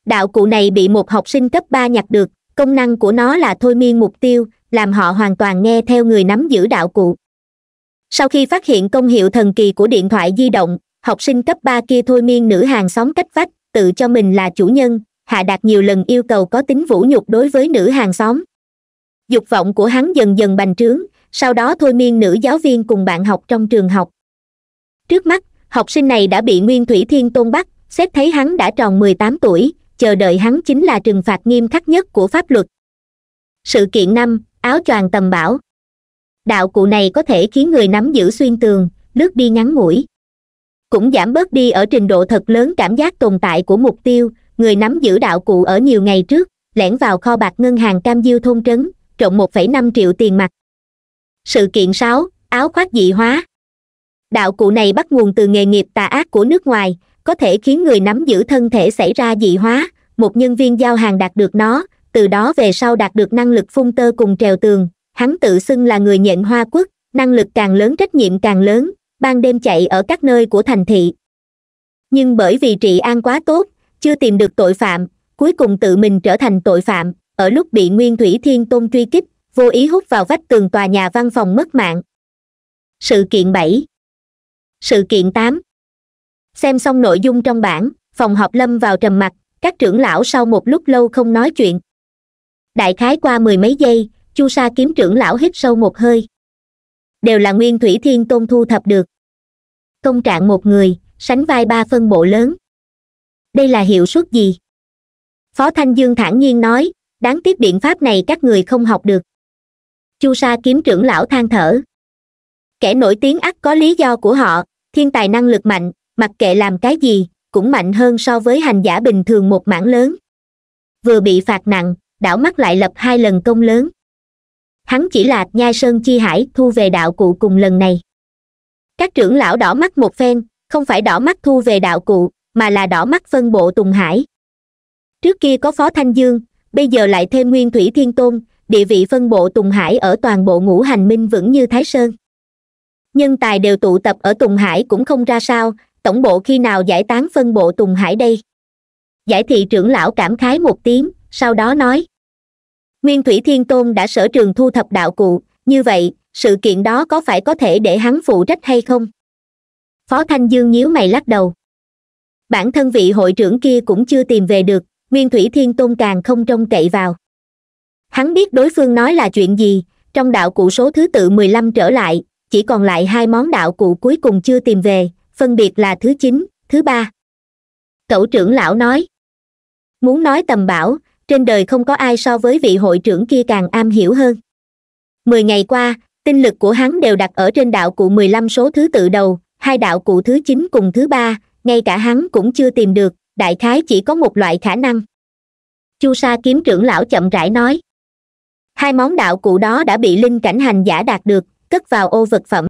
đạo cụ này bị một học sinh cấp ba nhặt được công năng của nó là thôi miên mục tiêu làm họ hoàn toàn nghe theo người nắm giữ đạo cụ sau khi phát hiện công hiệu thần kỳ của điện thoại di động học sinh cấp ba kia thôi miên nữ hàng xóm cách vách tự cho mình là chủ nhân hạ đạt nhiều lần yêu cầu có tính vũ nhục đối với nữ hàng xóm dục vọng của hắn dần dần bành trướng sau đó thôi miên nữ giáo viên cùng bạn học trong trường học trước mắt học sinh này đã bị nguyên thủy thiên tôn bắt xét thấy hắn đã tròn mười tám tuổi chờ đợi hắn chính là trừng phạt nghiêm khắc nhất của pháp luật sự kiện năm áo choàng tầm bảo đạo cụ này có thể khiến người nắm giữ xuyên tường lướt đi ngắn ngủi cũng giảm bớt đi ở trình độ thật lớn cảm giác tồn tại của mục tiêu người nắm giữ đạo cụ ở nhiều ngày trước lẻn vào kho bạc ngân hàng cam diêu thôn trấn trộm năm triệu tiền mặt sự kiện sáu áo khoác dị hóa đạo cụ này bắt nguồn từ nghề nghiệp tà ác của nước ngoài có thể khiến người nắm giữ thân thể xảy ra dị hóa một nhân viên giao hàng đạt được nó từ đó về sau đạt được năng lực phun tơ cùng trèo tường hắn tự xưng là người nhện hoa quốc năng lực càng lớn trách nhiệm càng lớn ban đêm chạy ở các nơi của thành thị nhưng bởi vì trị an quá tốt chưa tìm được tội phạm cuối cùng tự mình trở thành tội phạm ở lúc bị nguyên thủy thiên tôn truy kích vô ý hút vào vách tường tòa nhà văn phòng mất mạng sự kiện bảy sự kiện tám xem xong nội dung trong bản phòng họp lâm vào trầm mặt các trưởng lão sau một lúc lâu không nói chuyện đại khái qua mười mấy giây chu sa kiếm trưởng lão hít sâu một hơi đều là nguyên thủy thiên tôn thu thập được công trạng một người sánh vai ba phân bộ lớn đây là hiệu suất gì phó thanh dương thản nhiên nói đáng tiếc biện pháp này các người không học được chu sa kiếm trưởng lão than thở kẻ nổi tiếng ắt có lý do của họ thiên tài năng lực mạnh mặc kệ làm cái gì cũng mạnh hơn so với hành giả bình thường một mảng lớn vừa bị phạt nặng đảo mắt lại lập hai lần công lớn hắn chỉ là nha sơn chi hải thu về đạo cụ cùng lần này các trưởng lão đỏ mắt một phen không phải đỏ mắt thu về đạo cụ mà là đỏ mắt phân bộ tùng hải trước kia có phó thanh dương bây giờ lại thêm nguyên thủy thiên tôn địa vị phân bộ tùng hải ở toàn bộ ngũ hành minh vững như thái sơn nhân tài đều tụ tập ở tùng hải cũng không ra sao tổng bộ khi nào giải tán phân bộ tùng hải đây giải thị trưởng lão cảm khái một tiếng sau đó nói nguyên thủy thiên tôn đã sở trường thu thập đạo cụ như vậy sự kiện đó có phải có thể để hắn phụ trách hay không phó thanh dương nhíu mày lắc đầu bản thân vị hội trưởng kia cũng chưa tìm về được nguyên thủy thiên tôn càng không trông cậy vào hắn biết đối phương nói là chuyện gì trong đạo cụ số thứ tự mười lăm trở lại chỉ còn lại hai món đạo cụ cuối cùng chưa tìm về phân biệt là thứ chín thứ ba cậu trưởng lão nói muốn nói tầm bảo trên đời không có ai so với vị hội trưởng kia càng am hiểu hơn mười ngày qua tinh lực của hắn đều đặt ở trên đạo cụ mười lăm số thứ tự đầu hai đạo cụ thứ chín cùng thứ ba ngay cả hắn cũng chưa tìm được đại khái chỉ có một loại khả năng chu sa kiếm trưởng lão chậm rãi nói hai món đạo cụ đó đã bị linh cảnh hành giả đạt được cất vào ô vật phẩm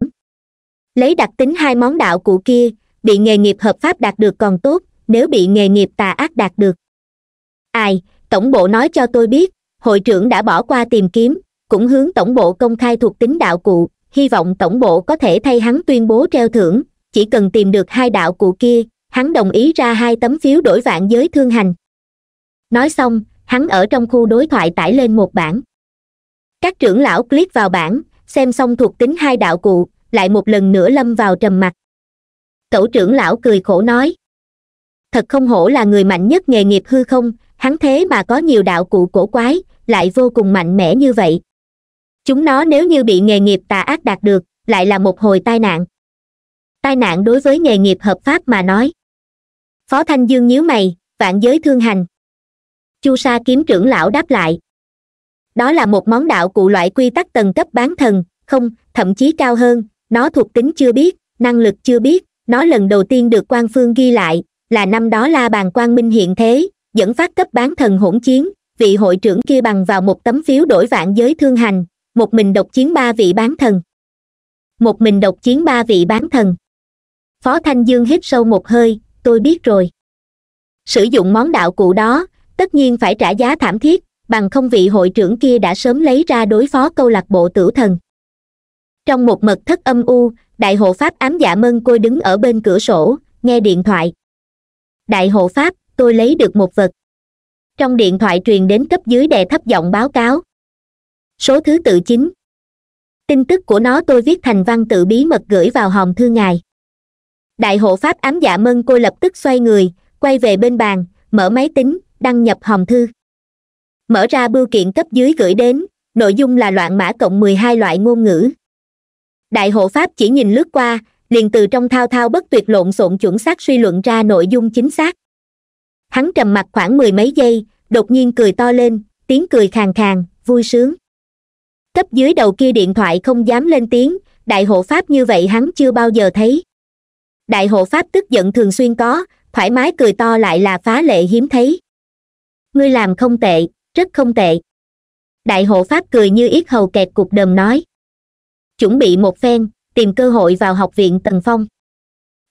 lấy đặc tính hai món đạo cụ kia bị nghề nghiệp hợp pháp đạt được còn tốt nếu bị nghề nghiệp tà ác đạt được ai tổng bộ nói cho tôi biết hội trưởng đã bỏ qua tìm kiếm cũng hướng tổng bộ công khai thuộc tính đạo cụ hy vọng tổng bộ có thể thay hắn tuyên bố treo thưởng chỉ cần tìm được hai đạo cụ kia hắn đồng ý ra hai tấm phiếu đổi vạn giới thương hành nói xong hắn ở trong khu đối thoại tải lên một bản các trưởng lão click vào bản xem xong thuộc tính hai đạo cụ lại một lần nữa lâm vào trầm mặc cậu trưởng lão cười khổ nói thật không hổ là người mạnh nhất nghề nghiệp hư không hắn thế mà có nhiều đạo cụ cổ quái lại vô cùng mạnh mẽ như vậy chúng nó nếu như bị nghề nghiệp tà ác đạt được lại là một hồi tai nạn tai nạn đối với nghề nghiệp hợp pháp mà nói phó thanh dương nhíu mày vạn giới thương hành chu sa kiếm trưởng lão đáp lại đó là một món đạo cụ loại quy tắc tầng cấp bán thần không thậm chí cao hơn nó thuộc tính chưa biết năng lực chưa biết nó lần đầu tiên được quan phương ghi lại là năm đó la bàn quan minh hiện thế dẫn phát cấp bán thần hỗn chiến vị hội trưởng kia bằng vào một tấm phiếu đổi vạn giới thương hành một mình độc chiến ba vị bán thần một mình độc chiến ba vị bán thần phó thanh dương hít sâu một hơi tôi biết rồi sử dụng món đạo cụ đó tất nhiên phải trả giá thảm thiết bằng không vị hội trưởng kia đã sớm lấy ra đối phó câu lạc bộ tử thần trong một mật thất âm u đại hộ pháp ám dạ mân côi đứng ở bên cửa sổ nghe điện thoại đại hộ pháp tôi lấy được một vật trong điện thoại truyền đến cấp dưới đè thấp giọng báo cáo số thứ tự chính tin tức của nó tôi viết thành văn tự bí mật gửi vào hòm thư ngài đại hộ pháp ám dạ mân cô lập tức xoay người quay về bên bàn mở máy tính đăng nhập hòm thư mở ra bưu kiện cấp dưới gửi đến nội dung là loạn mã cộng mười hai loại ngôn ngữ đại hộ pháp chỉ nhìn lướt qua liền từ trong thao thao bất tuyệt lộn xộn chuẩn xác suy luận ra nội dung chính xác hắn trầm mặt khoảng mười mấy giây đột nhiên cười to lên tiếng cười khàn khàn vui sướng cấp dưới đầu kia điện thoại không dám lên tiếng đại hộ pháp như vậy hắn chưa bao giờ thấy đại hộ pháp tức giận thường xuyên có thoải mái cười to lại là phá lệ hiếm thấy ngươi làm không tệ rất không tệ đại hộ pháp cười như yết hầu kẹt cục đờm nói chuẩn bị một phen tìm cơ hội vào học viện tần phong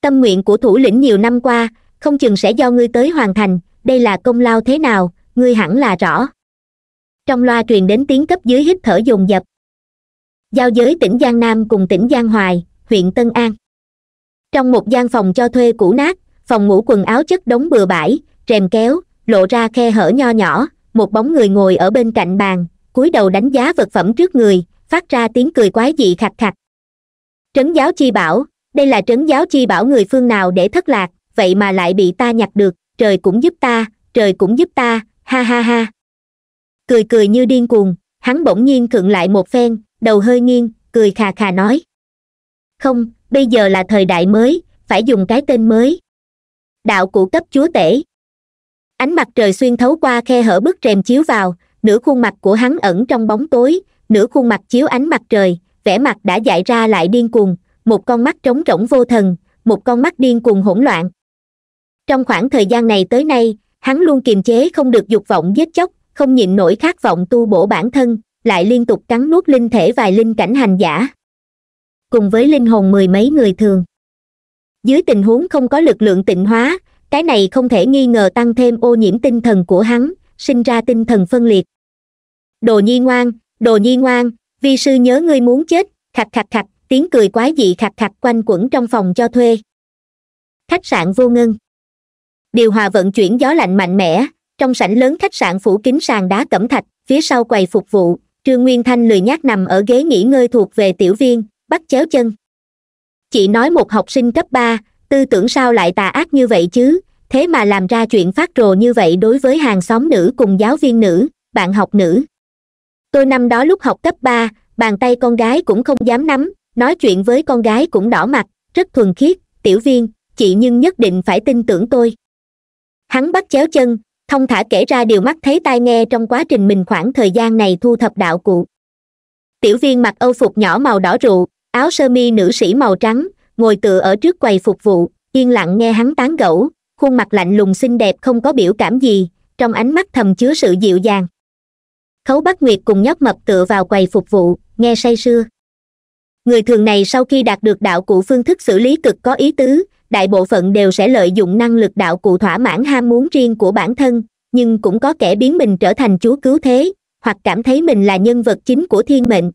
tâm nguyện của thủ lĩnh nhiều năm qua không chừng sẽ do ngươi tới hoàn thành đây là công lao thế nào ngươi hẳn là rõ trong loa truyền đến tiếng cấp dưới hít thở dồn dập giao giới tỉnh giang nam cùng tỉnh giang hoài huyện tân an trong một gian phòng cho thuê cũ nát phòng ngủ quần áo chất đống bừa bãi rèm kéo lộ ra khe hở nho nhỏ một bóng người ngồi ở bên cạnh bàn cúi đầu đánh giá vật phẩm trước người phát ra tiếng cười quái dị khạch khạch trấn giáo chi bảo đây là trấn giáo chi bảo người phương nào để thất lạc vậy mà lại bị ta nhặt được trời cũng giúp ta trời cũng giúp ta ha ha ha cười cười như điên cuồng hắn bỗng nhiên khựng lại một phen đầu hơi nghiêng cười khà khà nói không bây giờ là thời đại mới phải dùng cái tên mới đạo cụ cấp chúa tể ánh mặt trời xuyên thấu qua khe hở bức rèm chiếu vào nửa khuôn mặt của hắn ẩn trong bóng tối nửa khuôn mặt chiếu ánh mặt trời vẻ mặt đã dại ra lại điên cuồng một con mắt trống rỗng vô thần một con mắt điên cuồng hỗn loạn trong khoảng thời gian này tới nay hắn luôn kiềm chế không được dục vọng giết chóc không nhịn nổi khát vọng tu bổ bản thân lại liên tục cắn nuốt linh thể vài linh cảnh hành giả cùng với linh hồn mười mấy người thường dưới tình huống không có lực lượng tịnh hóa cái này không thể nghi ngờ tăng thêm ô nhiễm tinh thần của hắn sinh ra tinh thần phân liệt đồ nhi ngoan đồ nhi ngoan vi sư nhớ ngươi muốn chết khạch khạch khạch tiếng cười quái dị khạch khạch quanh quẩn trong phòng cho thuê khách sạn vô ngân điều hòa vận chuyển gió lạnh mạnh mẽ trong sảnh lớn khách sạn phủ kính sàn đá cẩm thạch phía sau quầy phục vụ trương nguyên thanh lười nhác nằm ở ghế nghỉ ngơi thuộc về tiểu viên bắt chéo chân chị nói một học sinh cấp ba tư tưởng sao lại tà ác như vậy chứ thế mà làm ra chuyện phát rồ như vậy đối với hàng xóm nữ cùng giáo viên nữ bạn học nữ tôi năm đó lúc học cấp ba bàn tay con gái cũng không dám nắm nói chuyện với con gái cũng đỏ mặt rất thuần khiết tiểu viên chị nhưng nhất định phải tin tưởng tôi hắn bắt chéo chân thông thả kể ra điều mắt thấy tai nghe trong quá trình mình khoảng thời gian này thu thập đạo cụ tiểu viên mặc âu phục nhỏ màu đỏ rượu áo sơ mi nữ sĩ màu trắng ngồi tựa ở trước quầy phục vụ yên lặng nghe hắn tán gẫu khuôn mặt lạnh lùng xinh đẹp không có biểu cảm gì trong ánh mắt thầm chứa sự dịu dàng khấu bắc nguyệt cùng nhóc mập tựa vào quầy phục vụ nghe say sưa người thường này sau khi đạt được đạo cụ phương thức xử lý cực có ý tứ đại bộ phận đều sẽ lợi dụng năng lực đạo cụ thỏa mãn ham muốn riêng của bản thân nhưng cũng có kẻ biến mình trở thành chúa cứu thế hoặc cảm thấy mình là nhân vật chính của thiên mệnh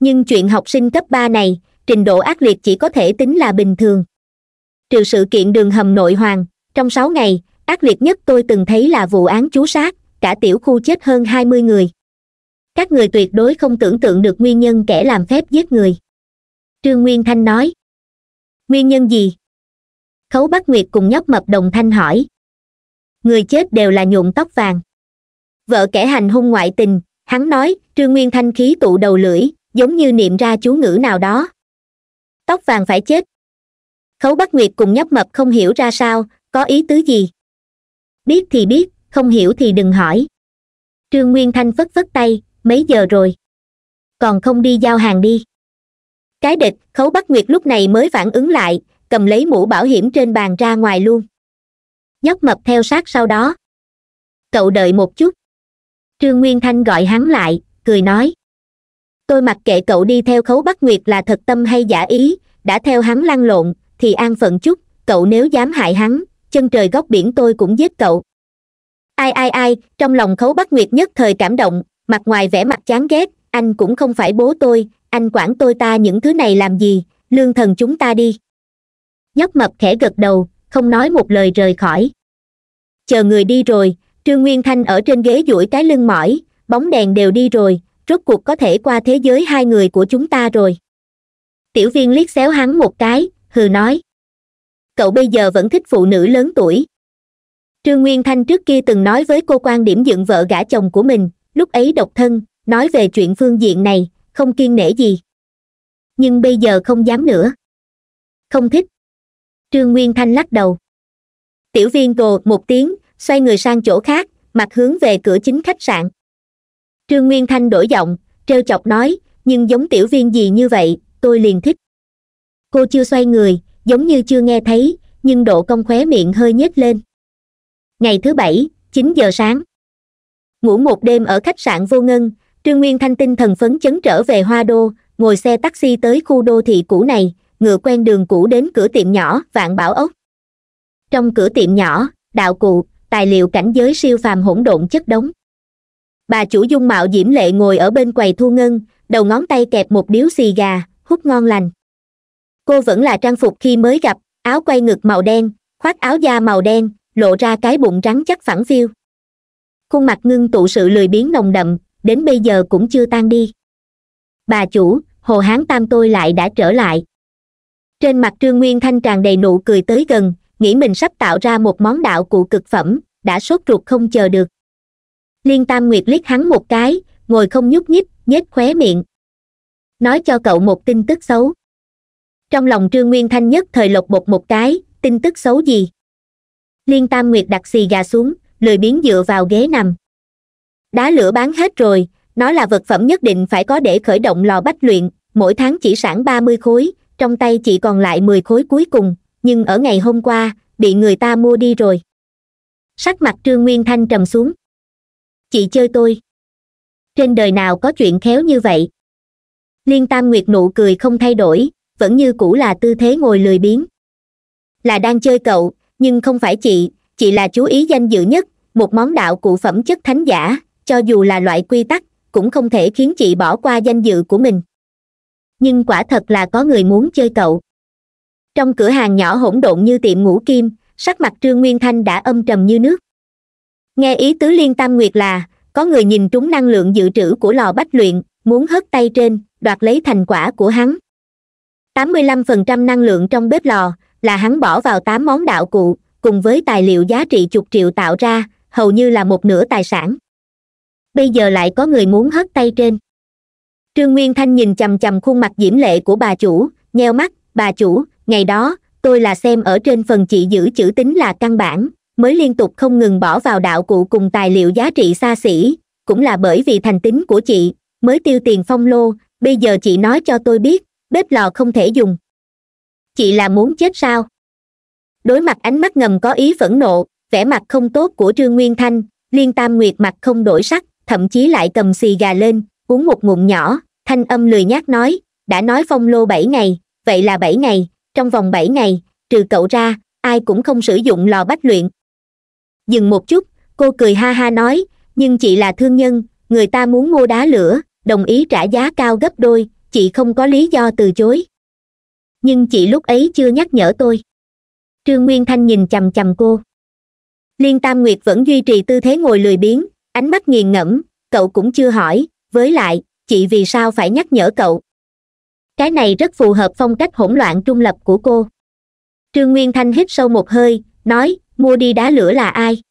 nhưng chuyện học sinh cấp ba này trình độ ác liệt chỉ có thể tính là bình thường trừ sự kiện đường hầm nội hoàng trong sáu ngày ác liệt nhất tôi từng thấy là vụ án chú sát cả tiểu khu chết hơn hai mươi người các người tuyệt đối không tưởng tượng được nguyên nhân kẻ làm phép giết người trương nguyên thanh nói nguyên nhân gì khấu bắc nguyệt cùng nhóc mập đồng thanh hỏi người chết đều là nhuộm tóc vàng vợ kẻ hành hung ngoại tình hắn nói trương nguyên thanh khí tụ đầu lưỡi giống như niệm ra chú ngữ nào đó tóc vàng phải chết khấu bắc nguyệt cùng nhóc mập không hiểu ra sao có ý tứ gì biết thì biết không hiểu thì đừng hỏi trương nguyên thanh phất phất tay mấy giờ rồi còn không đi giao hàng đi cái địch khấu bắc nguyệt lúc này mới phản ứng lại cầm lấy mũ bảo hiểm trên bàn ra ngoài luôn nhóc mập theo sát sau đó cậu đợi một chút trương nguyên thanh gọi hắn lại cười nói tôi mặc kệ cậu đi theo khấu bắc nguyệt là thật tâm hay giả ý đã theo hắn lăn lộn thì an phận chút cậu nếu dám hại hắn chân trời góc biển tôi cũng giết cậu ai ai ai trong lòng khấu bắc nguyệt nhất thời cảm động mặt ngoài vẻ mặt chán ghét anh cũng không phải bố tôi anh quản tôi ta những thứ này làm gì lương thần chúng ta đi nhóc mập khẽ gật đầu không nói một lời rời khỏi chờ người đi rồi trương nguyên thanh ở trên ghế duỗi cái lưng mỏi bóng đèn đều đi rồi rốt cuộc có thể qua thế giới hai người của chúng ta rồi tiểu viên liếc xéo hắn một cái hừ nói cậu bây giờ vẫn thích phụ nữ lớn tuổi trương nguyên thanh trước kia từng nói với cô quan điểm dựng vợ gả chồng của mình lúc ấy độc thân nói về chuyện phương diện này không kiên nể gì nhưng bây giờ không dám nữa không thích trương nguyên thanh lắc đầu tiểu viên gồ một tiếng xoay người sang chỗ khác mặt hướng về cửa chính khách sạn trương nguyên thanh đổi giọng treo chọc nói nhưng giống tiểu viên gì như vậy tôi liền thích cô chưa xoay người giống như chưa nghe thấy nhưng độ công khóe miệng hơi nhếch lên ngày thứ bảy chín giờ sáng ngủ một đêm ở khách sạn vô ngân trương nguyên thanh tinh thần phấn chấn trở về hoa đô ngồi xe taxi tới khu đô thị cũ này ngựa quen đường cũ đến cửa tiệm nhỏ vạn bảo ốc trong cửa tiệm nhỏ đạo cụ tài liệu cảnh giới siêu phàm hỗn độn chất đống bà chủ dung mạo diễm lệ ngồi ở bên quầy thu ngân đầu ngón tay kẹp một điếu xì gà hút ngon lành cô vẫn là trang phục khi mới gặp áo quay ngực màu đen khoác áo da màu đen lộ ra cái bụng trắng chắc phẳng phiêu khuôn mặt ngưng tụ sự lười biếng nồng đậm đến bây giờ cũng chưa tan đi bà chủ hồ hán tam tôi lại đã trở lại trên mặt trương nguyên thanh tràn đầy nụ cười tới gần nghĩ mình sắp tạo ra một món đạo cụ cực phẩm đã sốt ruột không chờ được liên tam nguyệt liếc hắn một cái ngồi không nhúc nhích nhếch khóe miệng nói cho cậu một tin tức xấu trong lòng trương nguyên thanh nhất thời lột bột một cái tin tức xấu gì liên tam nguyệt đặt xì gà xuống lười biến dựa vào ghế nằm đá lửa bán hết rồi nó là vật phẩm nhất định phải có để khởi động lò bách luyện mỗi tháng chỉ sản ba mươi khối trong tay chỉ còn lại mười khối cuối cùng nhưng ở ngày hôm qua bị người ta mua đi rồi sắc mặt trương nguyên thanh trầm xuống chị chơi tôi trên đời nào có chuyện khéo như vậy liên tam nguyệt nụ cười không thay đổi vẫn như cũ là tư thế ngồi lười biếng là đang chơi cậu nhưng không phải chị chị là chú ý danh dự nhất một món đạo cụ phẩm chất thánh giả cho dù là loại quy tắc cũng không thể khiến chị bỏ qua danh dự của mình nhưng quả thật là có người muốn chơi cậu trong cửa hàng nhỏ hỗn độn như tiệm ngũ kim sắc mặt trương nguyên thanh đã âm trầm như nước nghe ý tứ liên tam nguyệt là có người nhìn trúng năng lượng dự trữ của lò bách luyện muốn hất tay trên đoạt lấy thành quả của hắn 85% năng lượng trong bếp lò là hắn bỏ vào tám món đạo cụ cùng với tài liệu giá trị chục triệu tạo ra hầu như là một nửa tài sản bây giờ lại có người muốn hất tay trên trương nguyên thanh nhìn chằm chằm khuôn mặt diễm lệ của bà chủ nheo mắt bà chủ ngày đó tôi là xem ở trên phần chị giữ chữ tính là căn bản mới liên tục không ngừng bỏ vào đạo cụ cùng tài liệu giá trị xa xỉ cũng là bởi vì thành tính của chị mới tiêu tiền phong lô bây giờ chị nói cho tôi biết bếp lò không thể dùng chị là muốn chết sao đối mặt ánh mắt ngầm có ý phẫn nộ vẻ mặt không tốt của trương nguyên thanh liên tam nguyệt mặt không đổi sắc thậm chí lại cầm xì gà lên uống một ngụm nhỏ thanh âm lười nhác nói đã nói phong lô bảy ngày vậy là bảy ngày trong vòng bảy ngày trừ cậu ra ai cũng không sử dụng lò bách luyện dừng một chút cô cười ha ha nói nhưng chị là thương nhân người ta muốn mua đá lửa đồng ý trả giá cao gấp đôi chị không có lý do từ chối nhưng chị lúc ấy chưa nhắc nhở tôi trương nguyên thanh nhìn chầm chầm cô liên tam nguyệt vẫn duy trì tư thế ngồi lười biếng ánh mắt nghiền ngẫm cậu cũng chưa hỏi với lại chị vì sao phải nhắc nhở cậu cái này rất phù hợp phong cách hỗn loạn trung lập của cô trương nguyên thanh hít sâu một hơi nói mua đi đá lửa là ai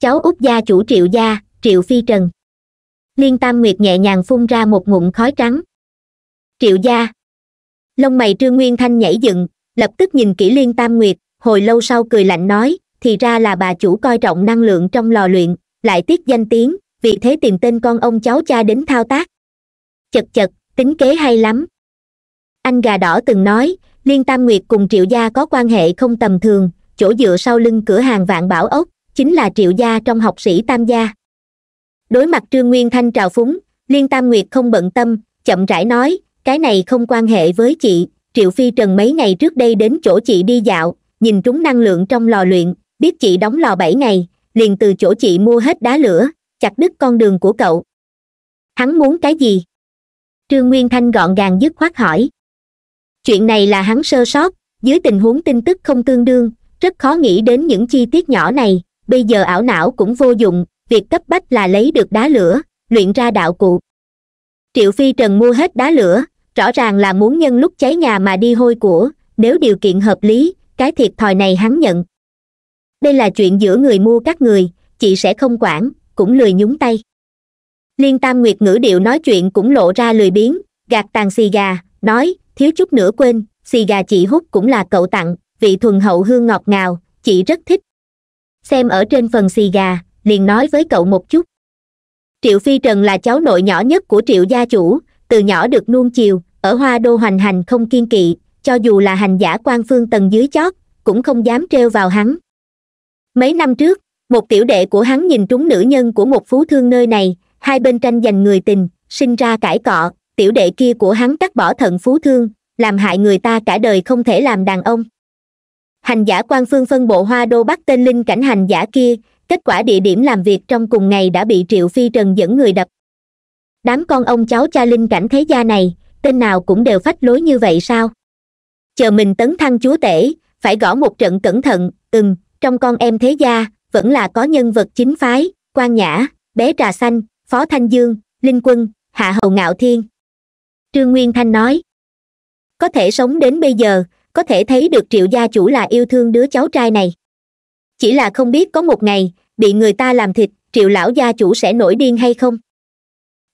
cháu út gia chủ triệu gia triệu phi trần liên tam nguyệt nhẹ nhàng phun ra một ngụm khói trắng triệu gia lông mày trương nguyên thanh nhảy dựng lập tức nhìn kỹ liên tam nguyệt hồi lâu sau cười lạnh nói thì ra là bà chủ coi trọng năng lượng trong lò luyện lại tiếc danh tiếng vì thế tìm tên con ông cháu cha đến thao tác chật chật tính kế hay lắm anh gà đỏ từng nói liên tam nguyệt cùng triệu gia có quan hệ không tầm thường chỗ dựa sau lưng cửa hàng vạn bảo ốc chính là triệu gia trong học sĩ tam gia đối mặt trương nguyên thanh trào phúng liên tam nguyệt không bận tâm chậm rãi nói cái này không quan hệ với chị triệu phi trần mấy ngày trước đây đến chỗ chị đi dạo nhìn trúng năng lượng trong lò luyện biết chị đóng lò bảy ngày liền từ chỗ chị mua hết đá lửa chặt đứt con đường của cậu hắn muốn cái gì trương nguyên thanh gọn gàng dứt khoát hỏi chuyện này là hắn sơ sót dưới tình huống tin tức không tương đương rất khó nghĩ đến những chi tiết nhỏ này bây giờ ảo não cũng vô dụng việc cấp bách là lấy được đá lửa luyện ra đạo cụ triệu phi trần mua hết đá lửa rõ ràng là muốn nhân lúc cháy nhà mà đi hôi của nếu điều kiện hợp lý cái thiệt thòi này hắn nhận đây là chuyện giữa người mua các người chị sẽ không quản cũng lười nhúng tay liên tam nguyệt ngữ điệu nói chuyện cũng lộ ra lười biếng gạt tàn xì gà nói thiếu chút nữa quên xì gà chị hút cũng là cậu tặng vị thuần hậu hương ngọt ngào chị rất thích xem ở trên phần xì gà liền nói với cậu một chút triệu phi trần là cháu nội nhỏ nhất của triệu gia chủ từ nhỏ được nuông chiều ở hoa đô hoành hành không kiên kỵ cho dù là hành giả quan phương tầng dưới chót cũng không dám trêu vào hắn mấy năm trước một tiểu đệ của hắn nhìn trúng nữ nhân của một phú thương nơi này hai bên tranh giành người tình sinh ra cãi cọ tiểu đệ kia của hắn cắt bỏ thận phú thương làm hại người ta cả đời không thể làm đàn ông hành giả quan phương phân bộ hoa đô bắt tên linh cảnh hành giả kia kết quả địa điểm làm việc trong cùng ngày đã bị triệu phi trần dẫn người đập đám con ông cháu cha linh cảnh thế gia này tên nào cũng đều phách lối như vậy sao chờ mình tấn thăng chúa tể phải gõ một trận cẩn thận ừm trong con em thế gia vẫn là có nhân vật chính phái quan nhã bé trà xanh phó thanh dương linh quân hạ hầu ngạo thiên trương nguyên thanh nói có thể sống đến bây giờ có thể thấy được triệu gia chủ là yêu thương đứa cháu trai này chỉ là không biết có một ngày bị người ta làm thịt triệu lão gia chủ sẽ nổi điên hay không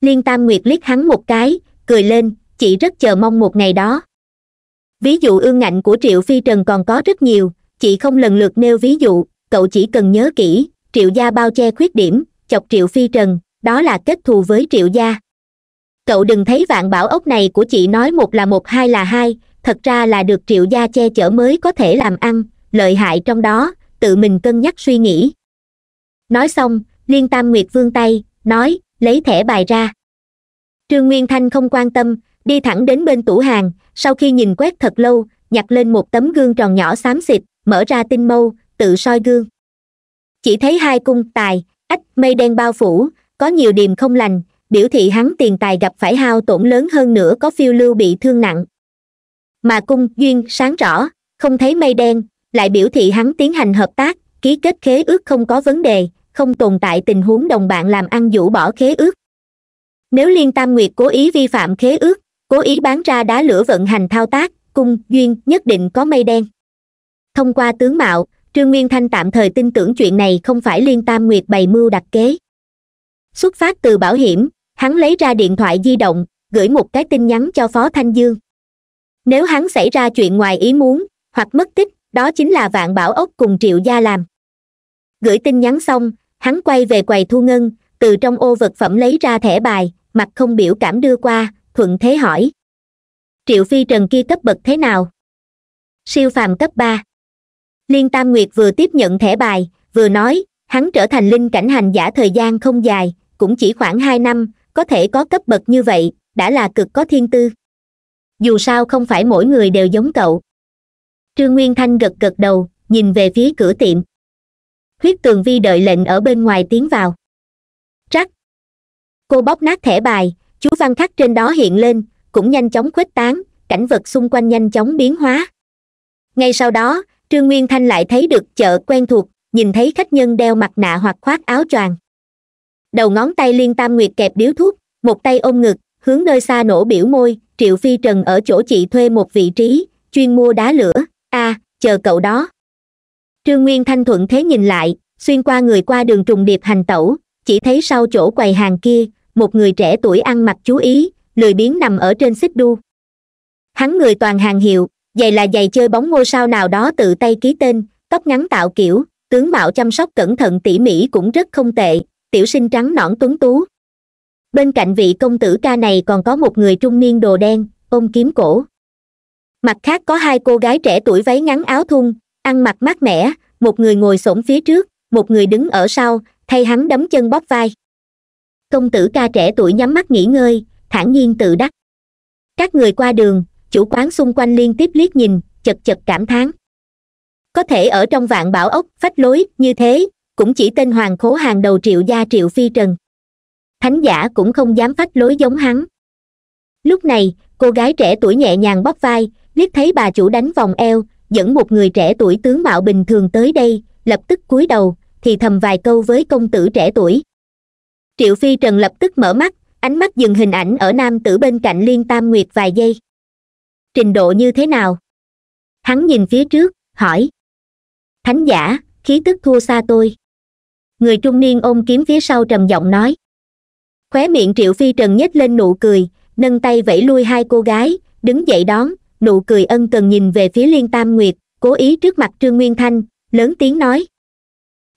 liên tam nguyệt liếc hắn một cái cười lên chị rất chờ mong một ngày đó ví dụ ương ngạnh của triệu phi trần còn có rất nhiều chị không lần lượt nêu ví dụ cậu chỉ cần nhớ kỹ triệu gia bao che khuyết điểm chọc triệu phi trần đó là kết thù với triệu gia cậu đừng thấy vạn bảo ốc này của chị nói một là một hai là hai thật ra là được triệu gia che chở mới có thể làm ăn lợi hại trong đó tự mình cân nhắc suy nghĩ nói xong liên tam nguyệt vương tay nói lấy thẻ bài ra trương nguyên thanh không quan tâm đi thẳng đến bên tủ hàng sau khi nhìn quét thật lâu nhặt lên một tấm gương tròn nhỏ xám xịt mở ra tinh mâu tự soi gương chỉ thấy hai cung tài ách mây đen bao phủ có nhiều điềm không lành biểu thị hắn tiền tài gặp phải hao tổn lớn hơn nữa có phiêu lưu bị thương nặng mà cung duyên sáng rõ không thấy mây đen lại biểu thị hắn tiến hành hợp tác ký kết khế ước không có vấn đề không tồn tại tình huống đồng bạn làm ăn vũ bỏ khế ước nếu liên tam nguyệt cố ý vi phạm khế ước cố ý bán ra đá lửa vận hành thao tác cung duyên nhất định có mây đen thông qua tướng mạo trương nguyên thanh tạm thời tin tưởng chuyện này không phải liên tam nguyệt bày mưu đặt kế xuất phát từ bảo hiểm hắn lấy ra điện thoại di động gửi một cái tin nhắn cho phó thanh dương nếu hắn xảy ra chuyện ngoài ý muốn hoặc mất tích đó chính là vạn bảo ốc cùng triệu gia làm gửi tin nhắn xong hắn quay về quầy thu ngân từ trong ô vật phẩm lấy ra thẻ bài mặt không biểu cảm đưa qua thuận thế hỏi triệu phi trần kia cấp bậc thế nào siêu phàm cấp ba liên tam nguyệt vừa tiếp nhận thẻ bài vừa nói hắn trở thành linh cảnh hành giả thời gian không dài cũng chỉ khoảng hai năm có thể có cấp bậc như vậy đã là cực có thiên tư dù sao không phải mỗi người đều giống cậu trương nguyên thanh gật gật đầu nhìn về phía cửa tiệm huyết tường vi đợi lệnh ở bên ngoài tiến vào trắc cô bóp nát thẻ bài chú văn khắc trên đó hiện lên cũng nhanh chóng khuếch tán cảnh vật xung quanh nhanh chóng biến hóa ngay sau đó trương nguyên thanh lại thấy được chợ quen thuộc nhìn thấy khách nhân đeo mặt nạ hoặc khoác áo choàng đầu ngón tay liên tam nguyệt kẹp điếu thuốc một tay ôm ngực hướng nơi xa nổ biểu môi triệu phi trần ở chỗ chị thuê một vị trí chuyên mua đá lửa a à, chờ cậu đó trương nguyên thanh thuận thế nhìn lại xuyên qua người qua đường trùng điệp hành tẩu chỉ thấy sau chỗ quầy hàng kia một người trẻ tuổi ăn mặc chú ý lười biếng nằm ở trên xích đu hắn người toàn hàng hiệu giày là giày chơi bóng ngôi sao nào đó tự tay ký tên tóc ngắn tạo kiểu tướng mạo chăm sóc cẩn thận tỉ mỉ cũng rất không tệ tiểu sinh trắng nõn tuấn tú bên cạnh vị công tử ca này còn có một người trung niên đồ đen ôm kiếm cổ mặt khác có hai cô gái trẻ tuổi váy ngắn áo thun ăn mặc mát mẻ một người ngồi xổm phía trước một người đứng ở sau thay hắn đấm chân bóp vai công tử ca trẻ tuổi nhắm mắt nghỉ ngơi thản nhiên tự đắc các người qua đường chủ quán xung quanh liên tiếp liếc nhìn chật chật cảm thán có thể ở trong vạn bảo ốc phách lối như thế cũng chỉ tên hoàng khố hàng đầu triệu gia triệu phi trần thánh giả cũng không dám phách lối giống hắn lúc này cô gái trẻ tuổi nhẹ nhàng bóp vai liếc thấy bà chủ đánh vòng eo dẫn một người trẻ tuổi tướng mạo bình thường tới đây lập tức cúi đầu thì thầm vài câu với công tử trẻ tuổi triệu phi trần lập tức mở mắt ánh mắt dừng hình ảnh ở nam tử bên cạnh liên tam nguyệt vài giây trình độ như thế nào hắn nhìn phía trước hỏi thánh giả khí tức thua xa tôi người trung niên ôm kiếm phía sau trầm giọng nói khóe miệng triệu phi trần nhếch lên nụ cười nâng tay vẫy lui hai cô gái đứng dậy đón nụ cười ân cần nhìn về phía liên tam nguyệt cố ý trước mặt trương nguyên thanh lớn tiếng nói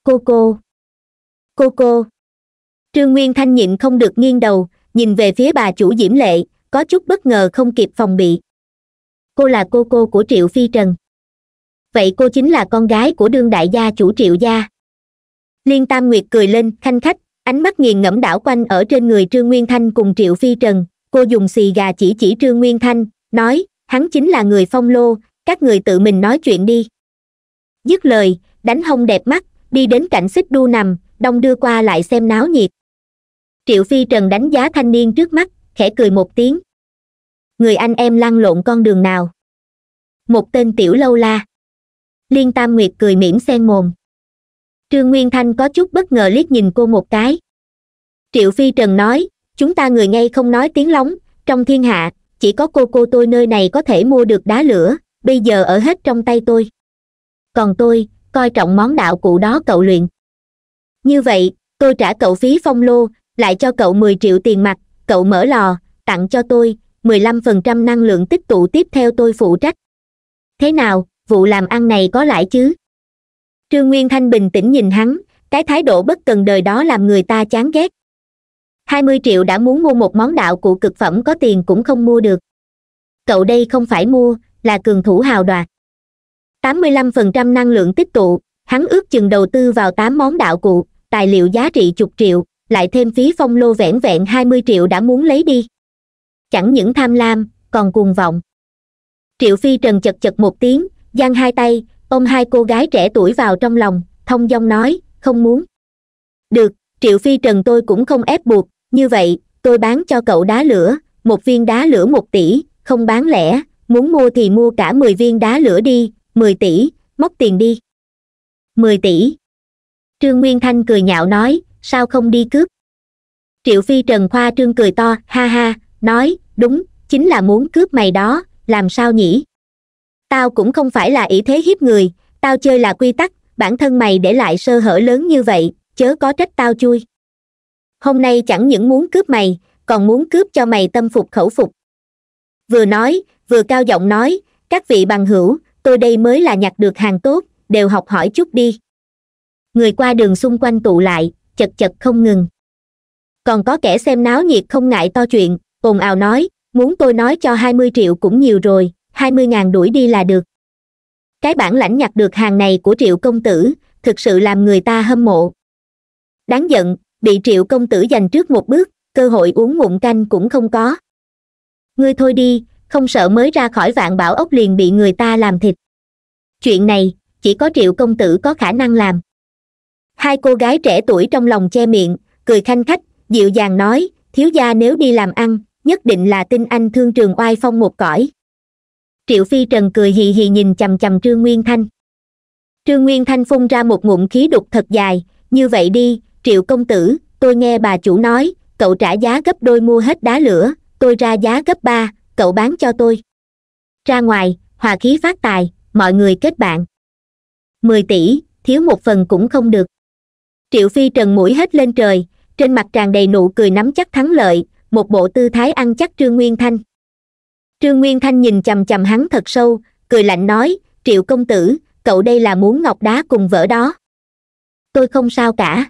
cô cô cô cô trương nguyên thanh nhịn không được nghiêng đầu nhìn về phía bà chủ diễm lệ có chút bất ngờ không kịp phòng bị cô là cô cô của triệu phi trần vậy cô chính là con gái của đương đại gia chủ triệu gia liên tam nguyệt cười lên khanh khách ánh mắt nghiền ngẫm đảo quanh ở trên người trương nguyên thanh cùng triệu phi trần cô dùng xì gà chỉ chỉ trương nguyên thanh nói hắn chính là người phong lô các người tự mình nói chuyện đi dứt lời đánh hông đẹp mắt đi đến cạnh xích đu nằm đông đưa qua lại xem náo nhiệt triệu phi trần đánh giá thanh niên trước mắt khẽ cười một tiếng người anh em lăn lộn con đường nào một tên tiểu lâu la liên tam nguyệt cười mỉm xen mồm trương nguyên thanh có chút bất ngờ liếc nhìn cô một cái triệu phi trần nói chúng ta người ngay không nói tiếng lóng trong thiên hạ chỉ có cô cô tôi nơi này có thể mua được đá lửa bây giờ ở hết trong tay tôi còn tôi coi trọng món đạo cụ đó cậu luyện như vậy tôi trả cậu phí phong lô lại cho cậu mười triệu tiền mặt cậu mở lò tặng cho tôi 15% năng lượng tích tụ tiếp theo tôi phụ trách thế nào vụ làm ăn này có lãi chứ trương nguyên thanh bình tĩnh nhìn hắn cái thái độ bất cần đời đó làm người ta chán ghét hai mươi triệu đã muốn mua một món đạo cụ cực phẩm có tiền cũng không mua được cậu đây không phải mua là cường thủ hào đoạt tám mươi lăm phần trăm năng lượng tích tụ hắn ước chừng đầu tư vào tám món đạo cụ tài liệu giá trị chục triệu lại thêm phí phong lô vẻn vẹn hai mươi triệu đã muốn lấy đi chẳng những tham lam còn cuồng vọng triệu phi trần chật chật một tiếng giang hai tay ôm hai cô gái trẻ tuổi vào trong lòng thông dong nói không muốn được triệu phi trần tôi cũng không ép buộc như vậy tôi bán cho cậu đá lửa một viên đá lửa một tỷ không bán lẻ muốn mua thì mua cả mười viên đá lửa đi mười tỷ móc tiền đi mười tỷ trương nguyên thanh cười nhạo nói sao không đi cướp triệu phi trần khoa trương cười to ha ha nói đúng chính là muốn cướp mày đó làm sao nhỉ tao cũng không phải là ý thế hiếp người tao chơi là quy tắc bản thân mày để lại sơ hở lớn như vậy chớ có trách tao chui hôm nay chẳng những muốn cướp mày còn muốn cướp cho mày tâm phục khẩu phục vừa nói vừa cao giọng nói các vị bằng hữu tôi đây mới là nhặt được hàng tốt đều học hỏi chút đi người qua đường xung quanh tụ lại chật chật không ngừng còn có kẻ xem náo nhiệt không ngại to chuyện ồn ào nói muốn tôi nói cho hai mươi triệu cũng nhiều rồi hai mươi ngàn đuổi đi là được cái bản lãnh nhặt được hàng này của triệu công tử thực sự làm người ta hâm mộ đáng giận bị triệu công tử giành trước một bước cơ hội uống ngụm canh cũng không có ngươi thôi đi không sợ mới ra khỏi vạn bảo ốc liền bị người ta làm thịt chuyện này chỉ có triệu công tử có khả năng làm hai cô gái trẻ tuổi trong lòng che miệng cười khanh khách dịu dàng nói thiếu gia nếu đi làm ăn nhất định là tin anh thương trường oai phong một cõi triệu phi trần cười hì hì nhìn chầm chầm trương nguyên thanh trương nguyên thanh phun ra một ngụm khí đục thật dài như vậy đi triệu công tử tôi nghe bà chủ nói cậu trả giá gấp đôi mua hết đá lửa tôi ra giá gấp ba cậu bán cho tôi ra ngoài hòa khí phát tài mọi người kết bạn mười tỷ thiếu một phần cũng không được triệu phi trần mũi hết lên trời trên mặt tràn đầy nụ cười nắm chắc thắng lợi một bộ tư thái ăn chắc trương nguyên thanh trương nguyên thanh nhìn chằm chằm hắn thật sâu cười lạnh nói triệu công tử cậu đây là muốn ngọc đá cùng vỡ đó tôi không sao cả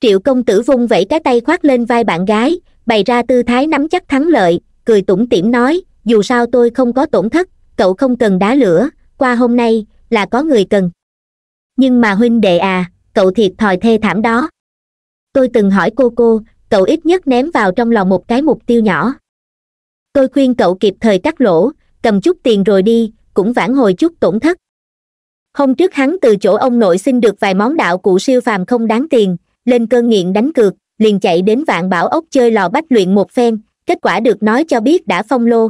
triệu công tử vung vẩy cái tay khoác lên vai bạn gái bày ra tư thái nắm chắc thắng lợi cười tủm tỉm nói dù sao tôi không có tổn thất cậu không cần đá lửa qua hôm nay là có người cần nhưng mà huynh đệ à cậu thiệt thòi thê thảm đó tôi từng hỏi cô cô cậu ít nhất ném vào trong lòng một cái mục tiêu nhỏ tôi khuyên cậu kịp thời cắt lỗ cầm chút tiền rồi đi cũng vãn hồi chút tổn thất hôm trước hắn từ chỗ ông nội xin được vài món đạo cụ siêu phàm không đáng tiền lên cơn nghiện đánh cược liền chạy đến vạn bảo ốc chơi lò bách luyện một phen kết quả được nói cho biết đã phong lô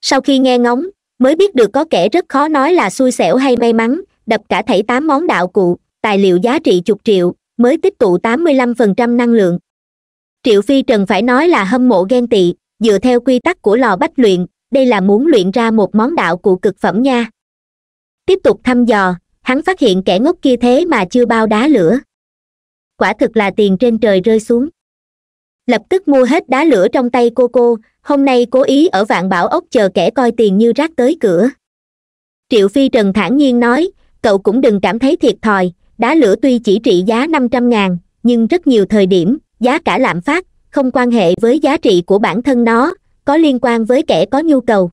sau khi nghe ngóng mới biết được có kẻ rất khó nói là xui xẻo hay may mắn đập cả thảy tám món đạo cụ tài liệu giá trị chục triệu mới tích tụ tám mươi lăm phần trăm năng lượng triệu phi trần phải nói là hâm mộ ghen tị dựa theo quy tắc của lò bách luyện đây là muốn luyện ra một món đạo cụ cực phẩm nha tiếp tục thăm dò hắn phát hiện kẻ ngốc kia thế mà chưa bao đá lửa quả thực là tiền trên trời rơi xuống lập tức mua hết đá lửa trong tay cô cô hôm nay cố ý ở vạn bảo ốc chờ kẻ coi tiền như rác tới cửa triệu phi trần thản nhiên nói cậu cũng đừng cảm thấy thiệt thòi đá lửa tuy chỉ trị giá năm trăm ngàn nhưng rất nhiều thời điểm giá cả lạm phát không quan hệ với giá trị của bản thân nó có liên quan với kẻ có nhu cầu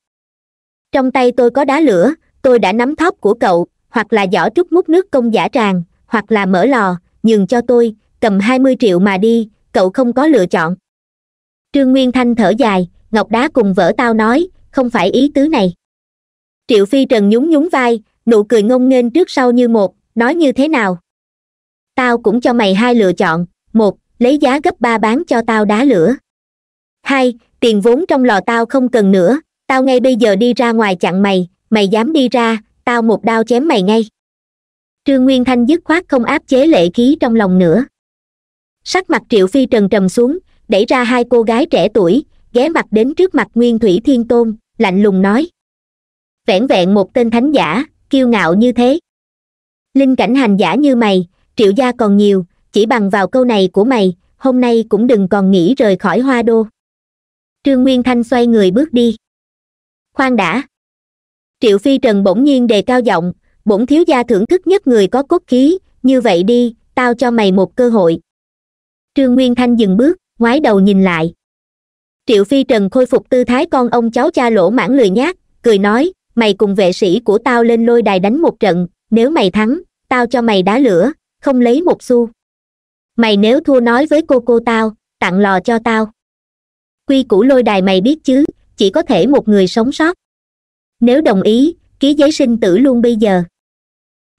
trong tay tôi có đá lửa tôi đã nắm thóp của cậu hoặc là giỏ trúc múc nước công giả tràng hoặc là mở lò nhường cho tôi cầm hai mươi triệu mà đi cậu không có lựa chọn trương nguyên thanh thở dài ngọc đá cùng vỡ tao nói không phải ý tứ này triệu phi trần nhún nhún vai nụ cười ngông nghênh trước sau như một nói như thế nào tao cũng cho mày hai lựa chọn một lấy giá gấp ba bán cho tao đá lửa hai tiền vốn trong lò tao không cần nữa tao ngay bây giờ đi ra ngoài chặn mày mày dám đi ra tao một đao chém mày ngay trương nguyên thanh dứt khoát không áp chế lệ khí trong lòng nữa sắc mặt triệu phi trần trầm xuống đẩy ra hai cô gái trẻ tuổi ghé mặt đến trước mặt nguyên thủy thiên tôn lạnh lùng nói vẻn vẹn một tên thánh giả kiêu ngạo như thế linh cảnh hành giả như mày triệu gia còn nhiều chỉ bằng vào câu này của mày hôm nay cũng đừng còn nghĩ rời khỏi hoa đô trương nguyên thanh xoay người bước đi khoan đã triệu phi trần bỗng nhiên đề cao giọng bổn thiếu gia thưởng thức nhất người có cốt khí như vậy đi tao cho mày một cơ hội trương nguyên thanh dừng bước ngoái đầu nhìn lại triệu phi trần khôi phục tư thái con ông cháu cha lỗ mãn lười nhác cười nói mày cùng vệ sĩ của tao lên lôi đài đánh một trận nếu mày thắng tao cho mày đá lửa không lấy một xu mày nếu thua nói với cô cô tao tặng lò cho tao quy củ lôi đài mày biết chứ chỉ có thể một người sống sót nếu đồng ý ký giấy sinh tử luôn bây giờ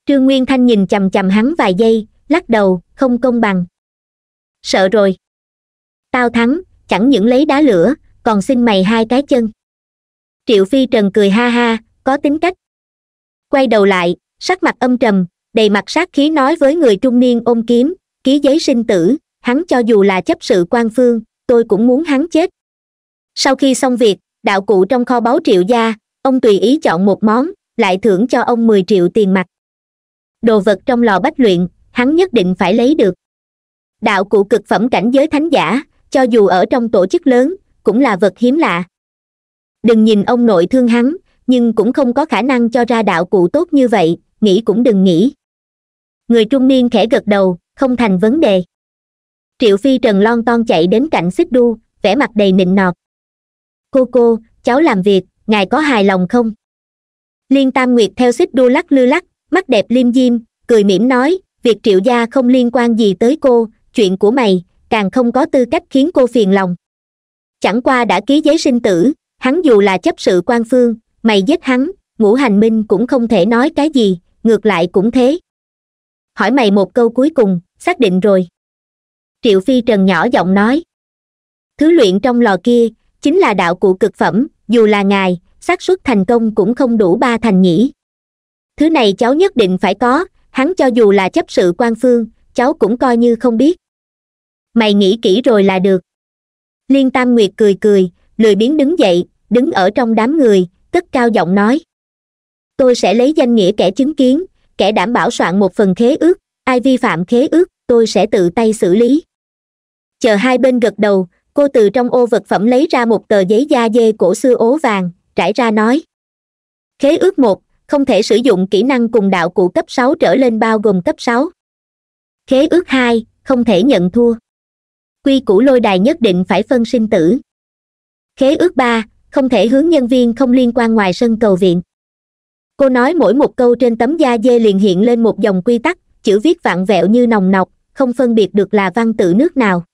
trương nguyên thanh nhìn chằm chằm hắn vài giây lắc đầu không công bằng sợ rồi tao thắng chẳng những lấy đá lửa còn xin mày hai cái chân triệu phi trần cười ha ha có tính cách quay đầu lại sắc mặt âm trầm đầy mặt sát khí nói với người trung niên ôm kiếm ký giấy sinh tử hắn cho dù là chấp sự quan phương tôi cũng muốn hắn chết sau khi xong việc đạo cụ trong kho báu triệu gia ông tùy ý chọn một món lại thưởng cho ông mười triệu tiền mặt đồ vật trong lò bách luyện hắn nhất định phải lấy được đạo cụ cực phẩm cảnh giới thánh giả cho dù ở trong tổ chức lớn cũng là vật hiếm lạ đừng nhìn ông nội thương hắn nhưng cũng không có khả năng cho ra đạo cụ tốt như vậy nghĩ cũng đừng nghĩ người trung niên khẽ gật đầu không thành vấn đề triệu phi trần lon ton chạy đến cạnh xích đu vẻ mặt đầy nịnh nọt cô cô cháu làm việc ngài có hài lòng không liên tam nguyệt theo xích đu lắc lư lắc mắt đẹp liêm diêm cười mỉm nói việc triệu gia không liên quan gì tới cô chuyện của mày càng không có tư cách khiến cô phiền lòng chẳng qua đã ký giấy sinh tử hắn dù là chấp sự quan phương mày giết hắn ngũ hành minh cũng không thể nói cái gì ngược lại cũng thế hỏi mày một câu cuối cùng xác định rồi triệu phi trần nhỏ giọng nói thứ luyện trong lò kia chính là đạo cụ cực phẩm dù là ngài xác suất thành công cũng không đủ ba thành nhỉ thứ này cháu nhất định phải có hắn cho dù là chấp sự quan phương cháu cũng coi như không biết mày nghĩ kỹ rồi là được liên tam nguyệt cười cười lười biếng đứng dậy đứng ở trong đám người cất cao giọng nói tôi sẽ lấy danh nghĩa kẻ chứng kiến kẻ đảm bảo soạn một phần khế ước ai vi phạm khế ước tôi sẽ tự tay xử lý chờ hai bên gật đầu cô từ trong ô vật phẩm lấy ra một tờ giấy da dê cổ xưa ố vàng trải ra nói khế ước một không thể sử dụng kỹ năng cùng đạo cụ cấp sáu trở lên bao gồm cấp sáu khế ước hai không thể nhận thua quy củ lôi đài nhất định phải phân sinh tử khế ước ba không thể hướng nhân viên không liên quan ngoài sân cầu viện cô nói mỗi một câu trên tấm da dê liền hiện lên một dòng quy tắc chữ viết vặn vẹo như nòng nọc không phân biệt được là văn tự nước nào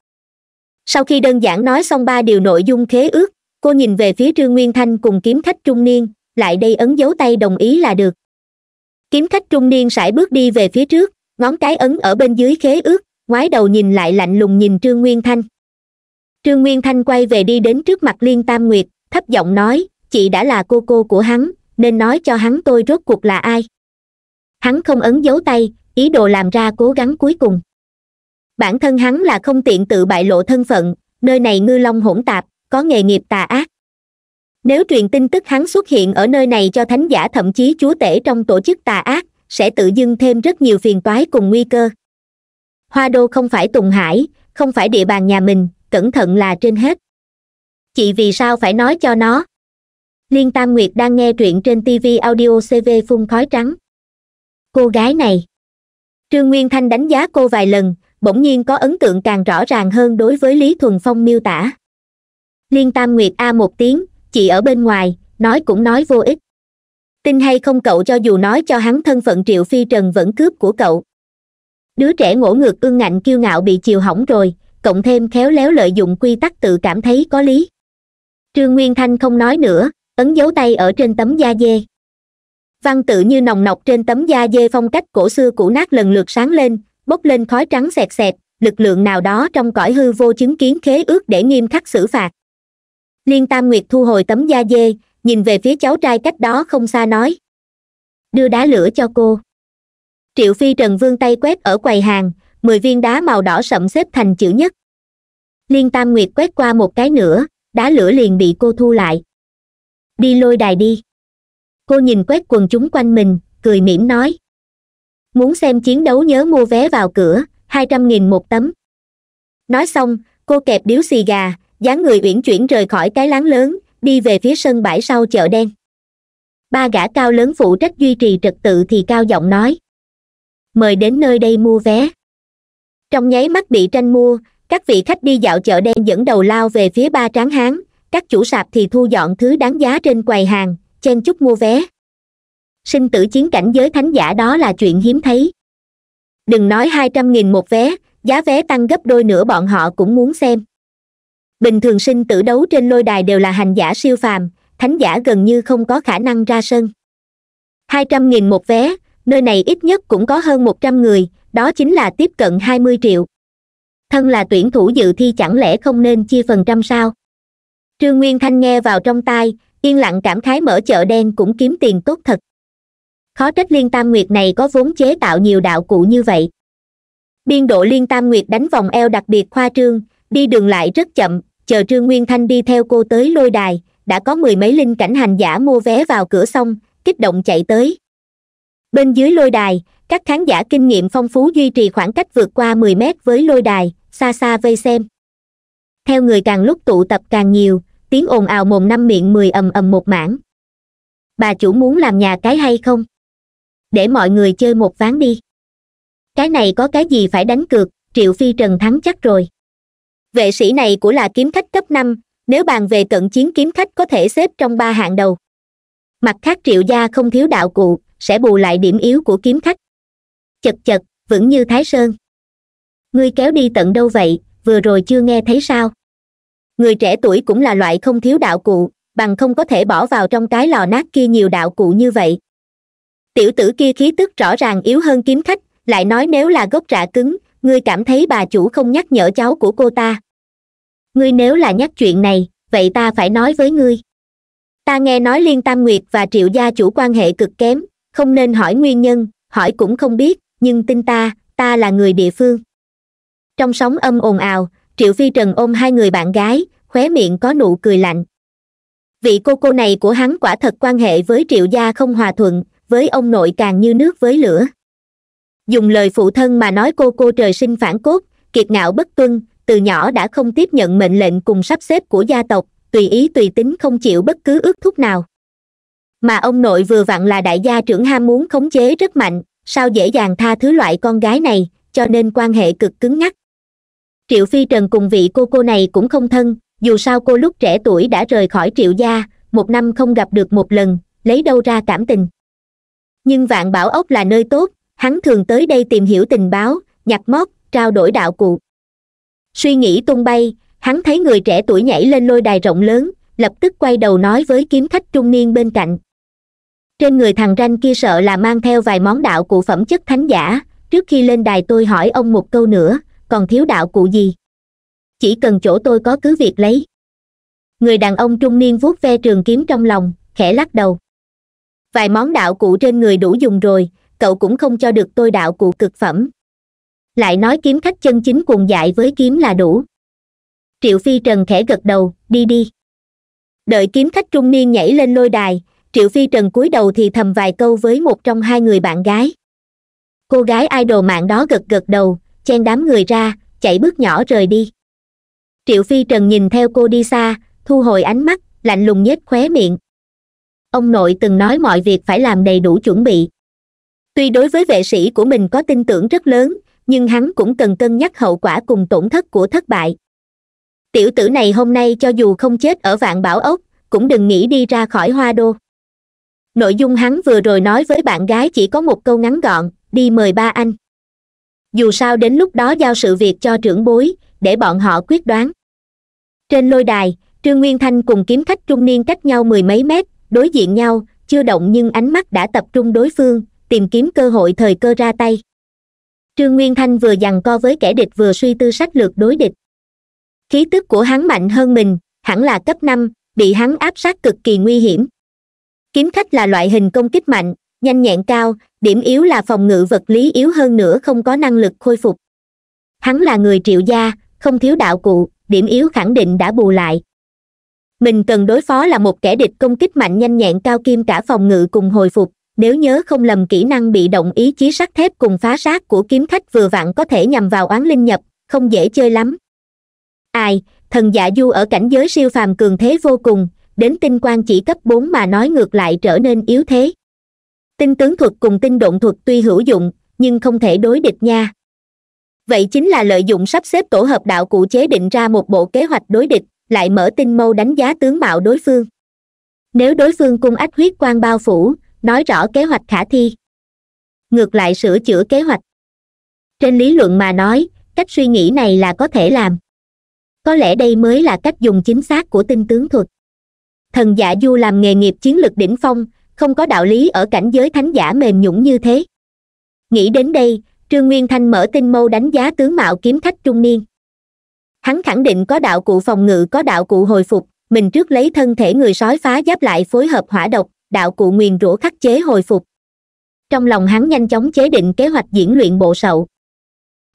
sau khi đơn giản nói xong ba điều nội dung khế ước cô nhìn về phía trương nguyên thanh cùng kiếm khách trung niên lại đây ấn dấu tay đồng ý là được kiếm khách trung niên sải bước đi về phía trước ngón cái ấn ở bên dưới khế ước ngoái đầu nhìn lại lạnh lùng nhìn trương nguyên thanh trương nguyên thanh quay về đi đến trước mặt liên tam nguyệt thấp giọng nói chị đã là cô cô của hắn nên nói cho hắn tôi rốt cuộc là ai hắn không ấn dấu tay ý đồ làm ra cố gắng cuối cùng bản thân hắn là không tiện tự bại lộ thân phận nơi này ngư long hỗn tạp có nghề nghiệp tà ác nếu truyền tin tức hắn xuất hiện ở nơi này cho thánh giả thậm chí chúa tể trong tổ chức tà ác sẽ tự dưng thêm rất nhiều phiền toái cùng nguy cơ hoa đô không phải tùng hải không phải địa bàn nhà mình cẩn thận là trên hết chị vì sao phải nói cho nó liên tam nguyệt đang nghe truyện trên tv audio cv phun khói trắng cô gái này trương nguyên thanh đánh giá cô vài lần bỗng nhiên có ấn tượng càng rõ ràng hơn đối với lý thuần phong miêu tả liên tam nguyệt a một tiếng chị ở bên ngoài nói cũng nói vô ích tin hay không cậu cho dù nói cho hắn thân phận triệu phi trần vẫn cướp của cậu đứa trẻ ngỗ ngược ương ngạnh kiêu ngạo bị chiều hỏng rồi cộng thêm khéo léo lợi dụng quy tắc tự cảm thấy có lý trương nguyên thanh không nói nữa ấn dấu tay ở trên tấm da dê văn tự như nồng nọc trên tấm da dê phong cách cổ xưa cũ nát lần lượt sáng lên bốc lên khói trắng xẹt xẹt lực lượng nào đó trong cõi hư vô chứng kiến khế ước để nghiêm khắc xử phạt liên tam nguyệt thu hồi tấm da dê nhìn về phía cháu trai cách đó không xa nói đưa đá lửa cho cô triệu phi trần vương tay quét ở quầy hàng mười viên đá màu đỏ sậm xếp thành chữ nhất liên tam nguyệt quét qua một cái nữa đá lửa liền bị cô thu lại đi lôi đài đi cô nhìn quét quần chúng quanh mình cười mỉm nói muốn xem chiến đấu nhớ mua vé vào cửa hai trăm nghìn một tấm nói xong cô kẹp điếu xì gà dáng người uyển chuyển rời khỏi cái láng lớn đi về phía sân bãi sau chợ đen ba gã cao lớn phụ trách duy trì trật tự thì cao giọng nói mời đến nơi đây mua vé trong nháy mắt bị tranh mua các vị khách đi dạo chợ đen dẫn đầu lao về phía ba tráng hán các chủ sạp thì thu dọn thứ đáng giá trên quầy hàng chen chúc mua vé sinh tử chiến cảnh giới thánh giả đó là chuyện hiếm thấy đừng nói hai trăm nghìn một vé giá vé tăng gấp đôi nữa bọn họ cũng muốn xem bình thường sinh tử đấu trên lôi đài đều là hành giả siêu phàm thánh giả gần như không có khả năng ra sân hai trăm nghìn một vé nơi này ít nhất cũng có hơn một trăm người đó chính là tiếp cận hai mươi triệu thân là tuyển thủ dự thi chẳng lẽ không nên chia phần trăm sao trương nguyên thanh nghe vào trong tai yên lặng cảm khái mở chợ đen cũng kiếm tiền tốt thật khó trách liên tam nguyệt này có vốn chế tạo nhiều đạo cụ như vậy biên độ liên tam nguyệt đánh vòng eo đặc biệt khoa trương đi đường lại rất chậm chờ trương nguyên thanh đi theo cô tới lôi đài đã có mười mấy linh cảnh hành giả mua vé vào cửa xong kích động chạy tới bên dưới lôi đài các khán giả kinh nghiệm phong phú duy trì khoảng cách vượt qua mười mét với lôi đài xa xa vây xem theo người càng lúc tụ tập càng nhiều tiếng ồn ào mồm năm miệng mười ầm ầm một mảng bà chủ muốn làm nhà cái hay không để mọi người chơi một ván đi cái này có cái gì phải đánh cược triệu phi trần thắng chắc rồi vệ sĩ này của là kiếm khách cấp năm nếu bàn về cận chiến kiếm khách có thể xếp trong ba hạng đầu mặt khác triệu gia không thiếu đạo cụ sẽ bù lại điểm yếu của kiếm khách chật chật vững như thái sơn ngươi kéo đi tận đâu vậy vừa rồi chưa nghe thấy sao người trẻ tuổi cũng là loại không thiếu đạo cụ bằng không có thể bỏ vào trong cái lò nát kia nhiều đạo cụ như vậy tiểu tử kia khí tức rõ ràng yếu hơn kiếm khách lại nói nếu là gốc rạ cứng ngươi cảm thấy bà chủ không nhắc nhở cháu của cô ta ngươi nếu là nhắc chuyện này vậy ta phải nói với ngươi ta nghe nói liên tam nguyệt và triệu gia chủ quan hệ cực kém không nên hỏi nguyên nhân hỏi cũng không biết nhưng tin ta ta là người địa phương trong sóng âm ồn ào triệu phi trần ôm hai người bạn gái khóe miệng có nụ cười lạnh vị cô cô này của hắn quả thật quan hệ với triệu gia không hòa thuận với ông nội càng như nước với lửa dùng lời phụ thân mà nói cô cô trời sinh phản cốt kiệt ngạo bất tuân từ nhỏ đã không tiếp nhận mệnh lệnh cùng sắp xếp của gia tộc tùy ý tùy tính không chịu bất cứ ước thúc nào mà ông nội vừa vặn là đại gia trưởng ham muốn khống chế rất mạnh sao dễ dàng tha thứ loại con gái này cho nên quan hệ cực cứng nhắc triệu phi trần cùng vị cô cô này cũng không thân dù sao cô lúc trẻ tuổi đã rời khỏi triệu gia một năm không gặp được một lần lấy đâu ra cảm tình nhưng vạn bảo ốc là nơi tốt hắn thường tới đây tìm hiểu tình báo nhặt mót trao đổi đạo cụ suy nghĩ tung bay hắn thấy người trẻ tuổi nhảy lên lôi đài rộng lớn lập tức quay đầu nói với kiếm khách trung niên bên cạnh trên người thằng ranh kia sợ là mang theo vài món đạo cụ phẩm chất thánh giả trước khi lên đài tôi hỏi ông một câu nữa còn thiếu đạo cụ gì chỉ cần chỗ tôi có cứ việc lấy người đàn ông trung niên vuốt ve trường kiếm trong lòng khẽ lắc đầu vài món đạo cụ trên người đủ dùng rồi cậu cũng không cho được tôi đạo cụ cực phẩm lại nói kiếm khách chân chính cùng dại với kiếm là đủ triệu phi trần khẽ gật đầu đi đi đợi kiếm khách trung niên nhảy lên lôi đài triệu phi trần cúi đầu thì thầm vài câu với một trong hai người bạn gái cô gái idol mạng đó gật gật đầu chen đám người ra chạy bước nhỏ rời đi triệu phi trần nhìn theo cô đi xa thu hồi ánh mắt lạnh lùng nhếch khóe miệng ông nội từng nói mọi việc phải làm đầy đủ chuẩn bị tuy đối với vệ sĩ của mình có tin tưởng rất lớn nhưng hắn cũng cần cân nhắc hậu quả cùng tổn thất của thất bại tiểu tử này hôm nay cho dù không chết ở vạn bảo ốc cũng đừng nghĩ đi ra khỏi hoa đô nội dung hắn vừa rồi nói với bạn gái chỉ có một câu ngắn gọn đi mời ba anh dù sao đến lúc đó giao sự việc cho trưởng bối để bọn họ quyết đoán trên lôi đài trương nguyên thanh cùng kiếm khách trung niên cách nhau mười mấy mét đối diện nhau chưa động nhưng ánh mắt đã tập trung đối phương tìm kiếm cơ hội thời cơ ra tay trương nguyên thanh vừa giằng co với kẻ địch vừa suy tư sách lược đối địch khí tức của hắn mạnh hơn mình hẳn là cấp năm bị hắn áp sát cực kỳ nguy hiểm kiếm khách là loại hình công kích mạnh nhanh nhẹn cao điểm yếu là phòng ngự vật lý yếu hơn nữa không có năng lực khôi phục hắn là người triệu gia không thiếu đạo cụ điểm yếu khẳng định đã bù lại mình cần đối phó là một kẻ địch công kích mạnh nhanh nhẹn cao kim cả phòng ngự cùng hồi phục nếu nhớ không lầm kỹ năng bị động ý chí sắt thép cùng phá sát của kiếm khách vừa vặn có thể nhằm vào oán linh nhập không dễ chơi lắm ai thần dạ du ở cảnh giới siêu phàm cường thế vô cùng đến tinh quan chỉ cấp bốn mà nói ngược lại trở nên yếu thế tinh tướng thuật cùng tinh động thuật tuy hữu dụng nhưng không thể đối địch nha vậy chính là lợi dụng sắp xếp tổ hợp đạo cụ chế định ra một bộ kế hoạch đối địch lại mở tinh mâu đánh giá tướng mạo đối phương nếu đối phương cung ách huyết quan bao phủ nói rõ kế hoạch khả thi ngược lại sửa chữa kế hoạch trên lý luận mà nói cách suy nghĩ này là có thể làm có lẽ đây mới là cách dùng chính xác của tinh tướng thuật thần giả du làm nghề nghiệp chiến lược đỉnh phong không có đạo lý ở cảnh giới thánh giả mềm nhũng như thế nghĩ đến đây trương nguyên thanh mở tinh mâu đánh giá tướng mạo kiếm khách trung niên hắn khẳng định có đạo cụ phòng ngự có đạo cụ hồi phục mình trước lấy thân thể người sói phá giáp lại phối hợp hỏa độc đạo cụ nguyền rủa khắc chế hồi phục trong lòng hắn nhanh chóng chế định kế hoạch diễn luyện bộ sậu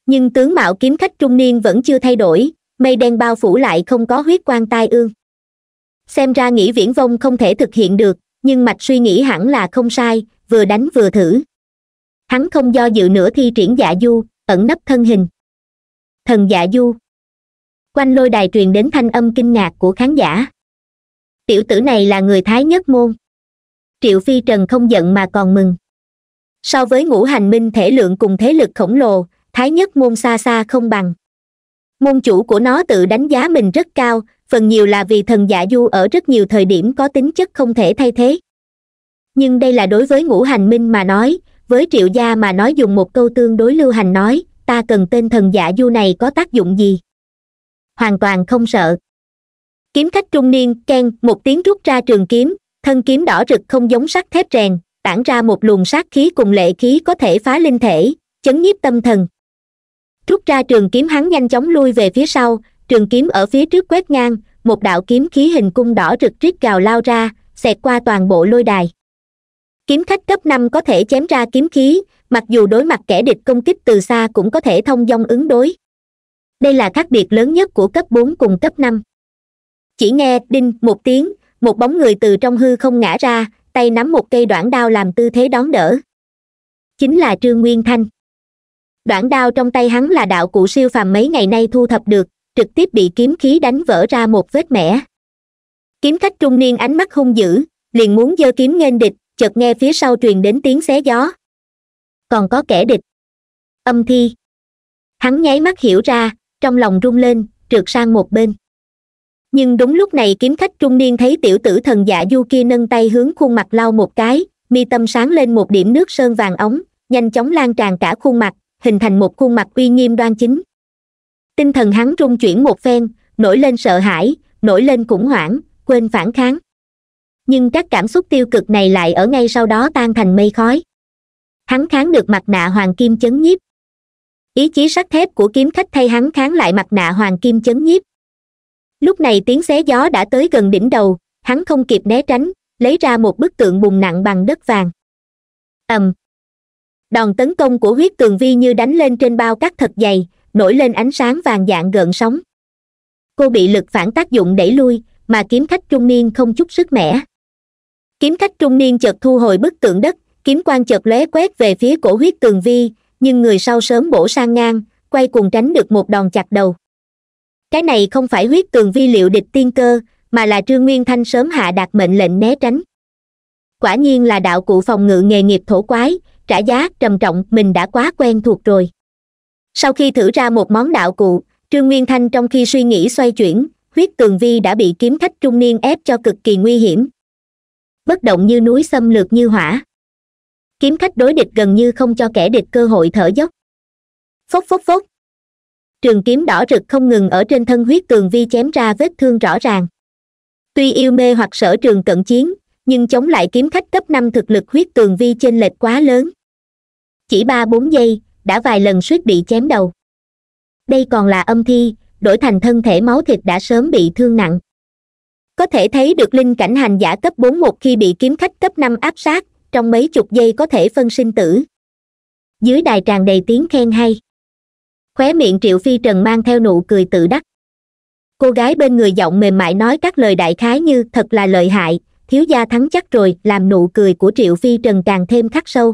nhưng tướng mạo kiếm khách trung niên vẫn chưa thay đổi mây đen bao phủ lại không có huyết quan tai ương xem ra nghĩ viễn vông không thể thực hiện được nhưng mạch suy nghĩ hẳn là không sai vừa đánh vừa thử hắn không do dự nữa thi triển dạ du ẩn nấp thân hình thần dạ du quanh lôi đài truyền đến thanh âm kinh ngạc của khán giả tiểu tử này là người thái nhất môn triệu phi trần không giận mà còn mừng so với ngũ hành minh thể lượng cùng thế lực khổng lồ thái nhất môn xa xa không bằng môn chủ của nó tự đánh giá mình rất cao phần nhiều là vì thần giả du ở rất nhiều thời điểm có tính chất không thể thay thế nhưng đây là đối với ngũ hành minh mà nói với triệu gia mà nói dùng một câu tương đối lưu hành nói ta cần tên thần giả du này có tác dụng gì hoàn toàn không sợ kiếm khách trung niên ken một tiếng rút ra trường kiếm thân kiếm đỏ rực không giống sắt thép rèn tản ra một luồng sát khí cùng lệ khí có thể phá linh thể chấn nhiếp tâm thần rút ra trường kiếm hắn nhanh chóng lui về phía sau trường kiếm ở phía trước quét ngang một đạo kiếm khí hình cung đỏ rực rít gào lao ra xẹt qua toàn bộ lôi đài kiếm khách cấp năm có thể chém ra kiếm khí mặc dù đối mặt kẻ địch công kích từ xa cũng có thể thông dong ứng đối đây là khác biệt lớn nhất của cấp bốn cùng cấp năm chỉ nghe đinh một tiếng một bóng người từ trong hư không ngã ra tay nắm một cây đoạn đao làm tư thế đón đỡ chính là trương nguyên thanh đoạn đao trong tay hắn là đạo cụ siêu phàm mấy ngày nay thu thập được trực tiếp bị kiếm khí đánh vỡ ra một vết mẻ kiếm khách trung niên ánh mắt hung dữ liền muốn giơ kiếm nghênh địch chợt nghe phía sau truyền đến tiếng xé gió còn có kẻ địch âm thi hắn nháy mắt hiểu ra trong lòng rung lên trượt sang một bên nhưng đúng lúc này kiếm khách trung niên thấy tiểu tử thần dạ du kia nâng tay hướng khuôn mặt lau một cái mi tâm sáng lên một điểm nước sơn vàng ống nhanh chóng lan tràn cả khuôn mặt hình thành một khuôn mặt uy nghiêm đoan chính tinh thần hắn rung chuyển một phen nổi lên sợ hãi nổi lên khủng hoảng quên phản kháng nhưng các cảm xúc tiêu cực này lại ở ngay sau đó tan thành mây khói hắn kháng được mặt nạ hoàng kim chấn nhiếp ý chí sắt thép của kiếm khách thay hắn kháng lại mặt nạ hoàng kim chấn nhiếp lúc này tiếng xé gió đã tới gần đỉnh đầu hắn không kịp né tránh lấy ra một bức tượng bùng nặng bằng đất vàng ầm đòn tấn công của huyết tường vi như đánh lên trên bao cát thật dày nổi lên ánh sáng vàng dạng gợn sóng cô bị lực phản tác dụng đẩy lui mà kiếm khách trung niên không chút sức mẻ kiếm khách trung niên chợt thu hồi bức tượng đất kiếm quan chợt lóe quét về phía cổ huyết tường vi nhưng người sau sớm bổ sang ngang quay cùng tránh được một đòn chặt đầu cái này không phải huyết tường vi liệu địch tiên cơ mà là trương nguyên thanh sớm hạ đạt mệnh lệnh né tránh quả nhiên là đạo cụ phòng ngự nghề nghiệp thổ quái trả giá trầm trọng mình đã quá quen thuộc rồi sau khi thử ra một món đạo cụ trương nguyên thanh trong khi suy nghĩ xoay chuyển huyết tường vi đã bị kiếm khách trung niên ép cho cực kỳ nguy hiểm bất động như núi xâm lược như hỏa kiếm khách đối địch gần như không cho kẻ địch cơ hội thở dốc phốc phốc phốc trường kiếm đỏ rực không ngừng ở trên thân huyết tường vi chém ra vết thương rõ ràng tuy yêu mê hoặc sở trường cận chiến nhưng chống lại kiếm khách cấp năm thực lực huyết tường vi trên lệch quá lớn chỉ ba bốn giây đã vài lần suýt bị chém đầu đây còn là âm thi đổi thành thân thể máu thịt đã sớm bị thương nặng có thể thấy được linh cảnh hành giả cấp bốn một khi bị kiếm khách cấp năm áp sát trong mấy chục giây có thể phân sinh tử dưới đài tràn đầy tiếng khen hay khóe miệng triệu phi trần mang theo nụ cười tự đắc cô gái bên người giọng mềm mại nói các lời đại khái như thật là lợi hại thiếu gia thắng chắc rồi làm nụ cười của triệu phi trần càng thêm khắc sâu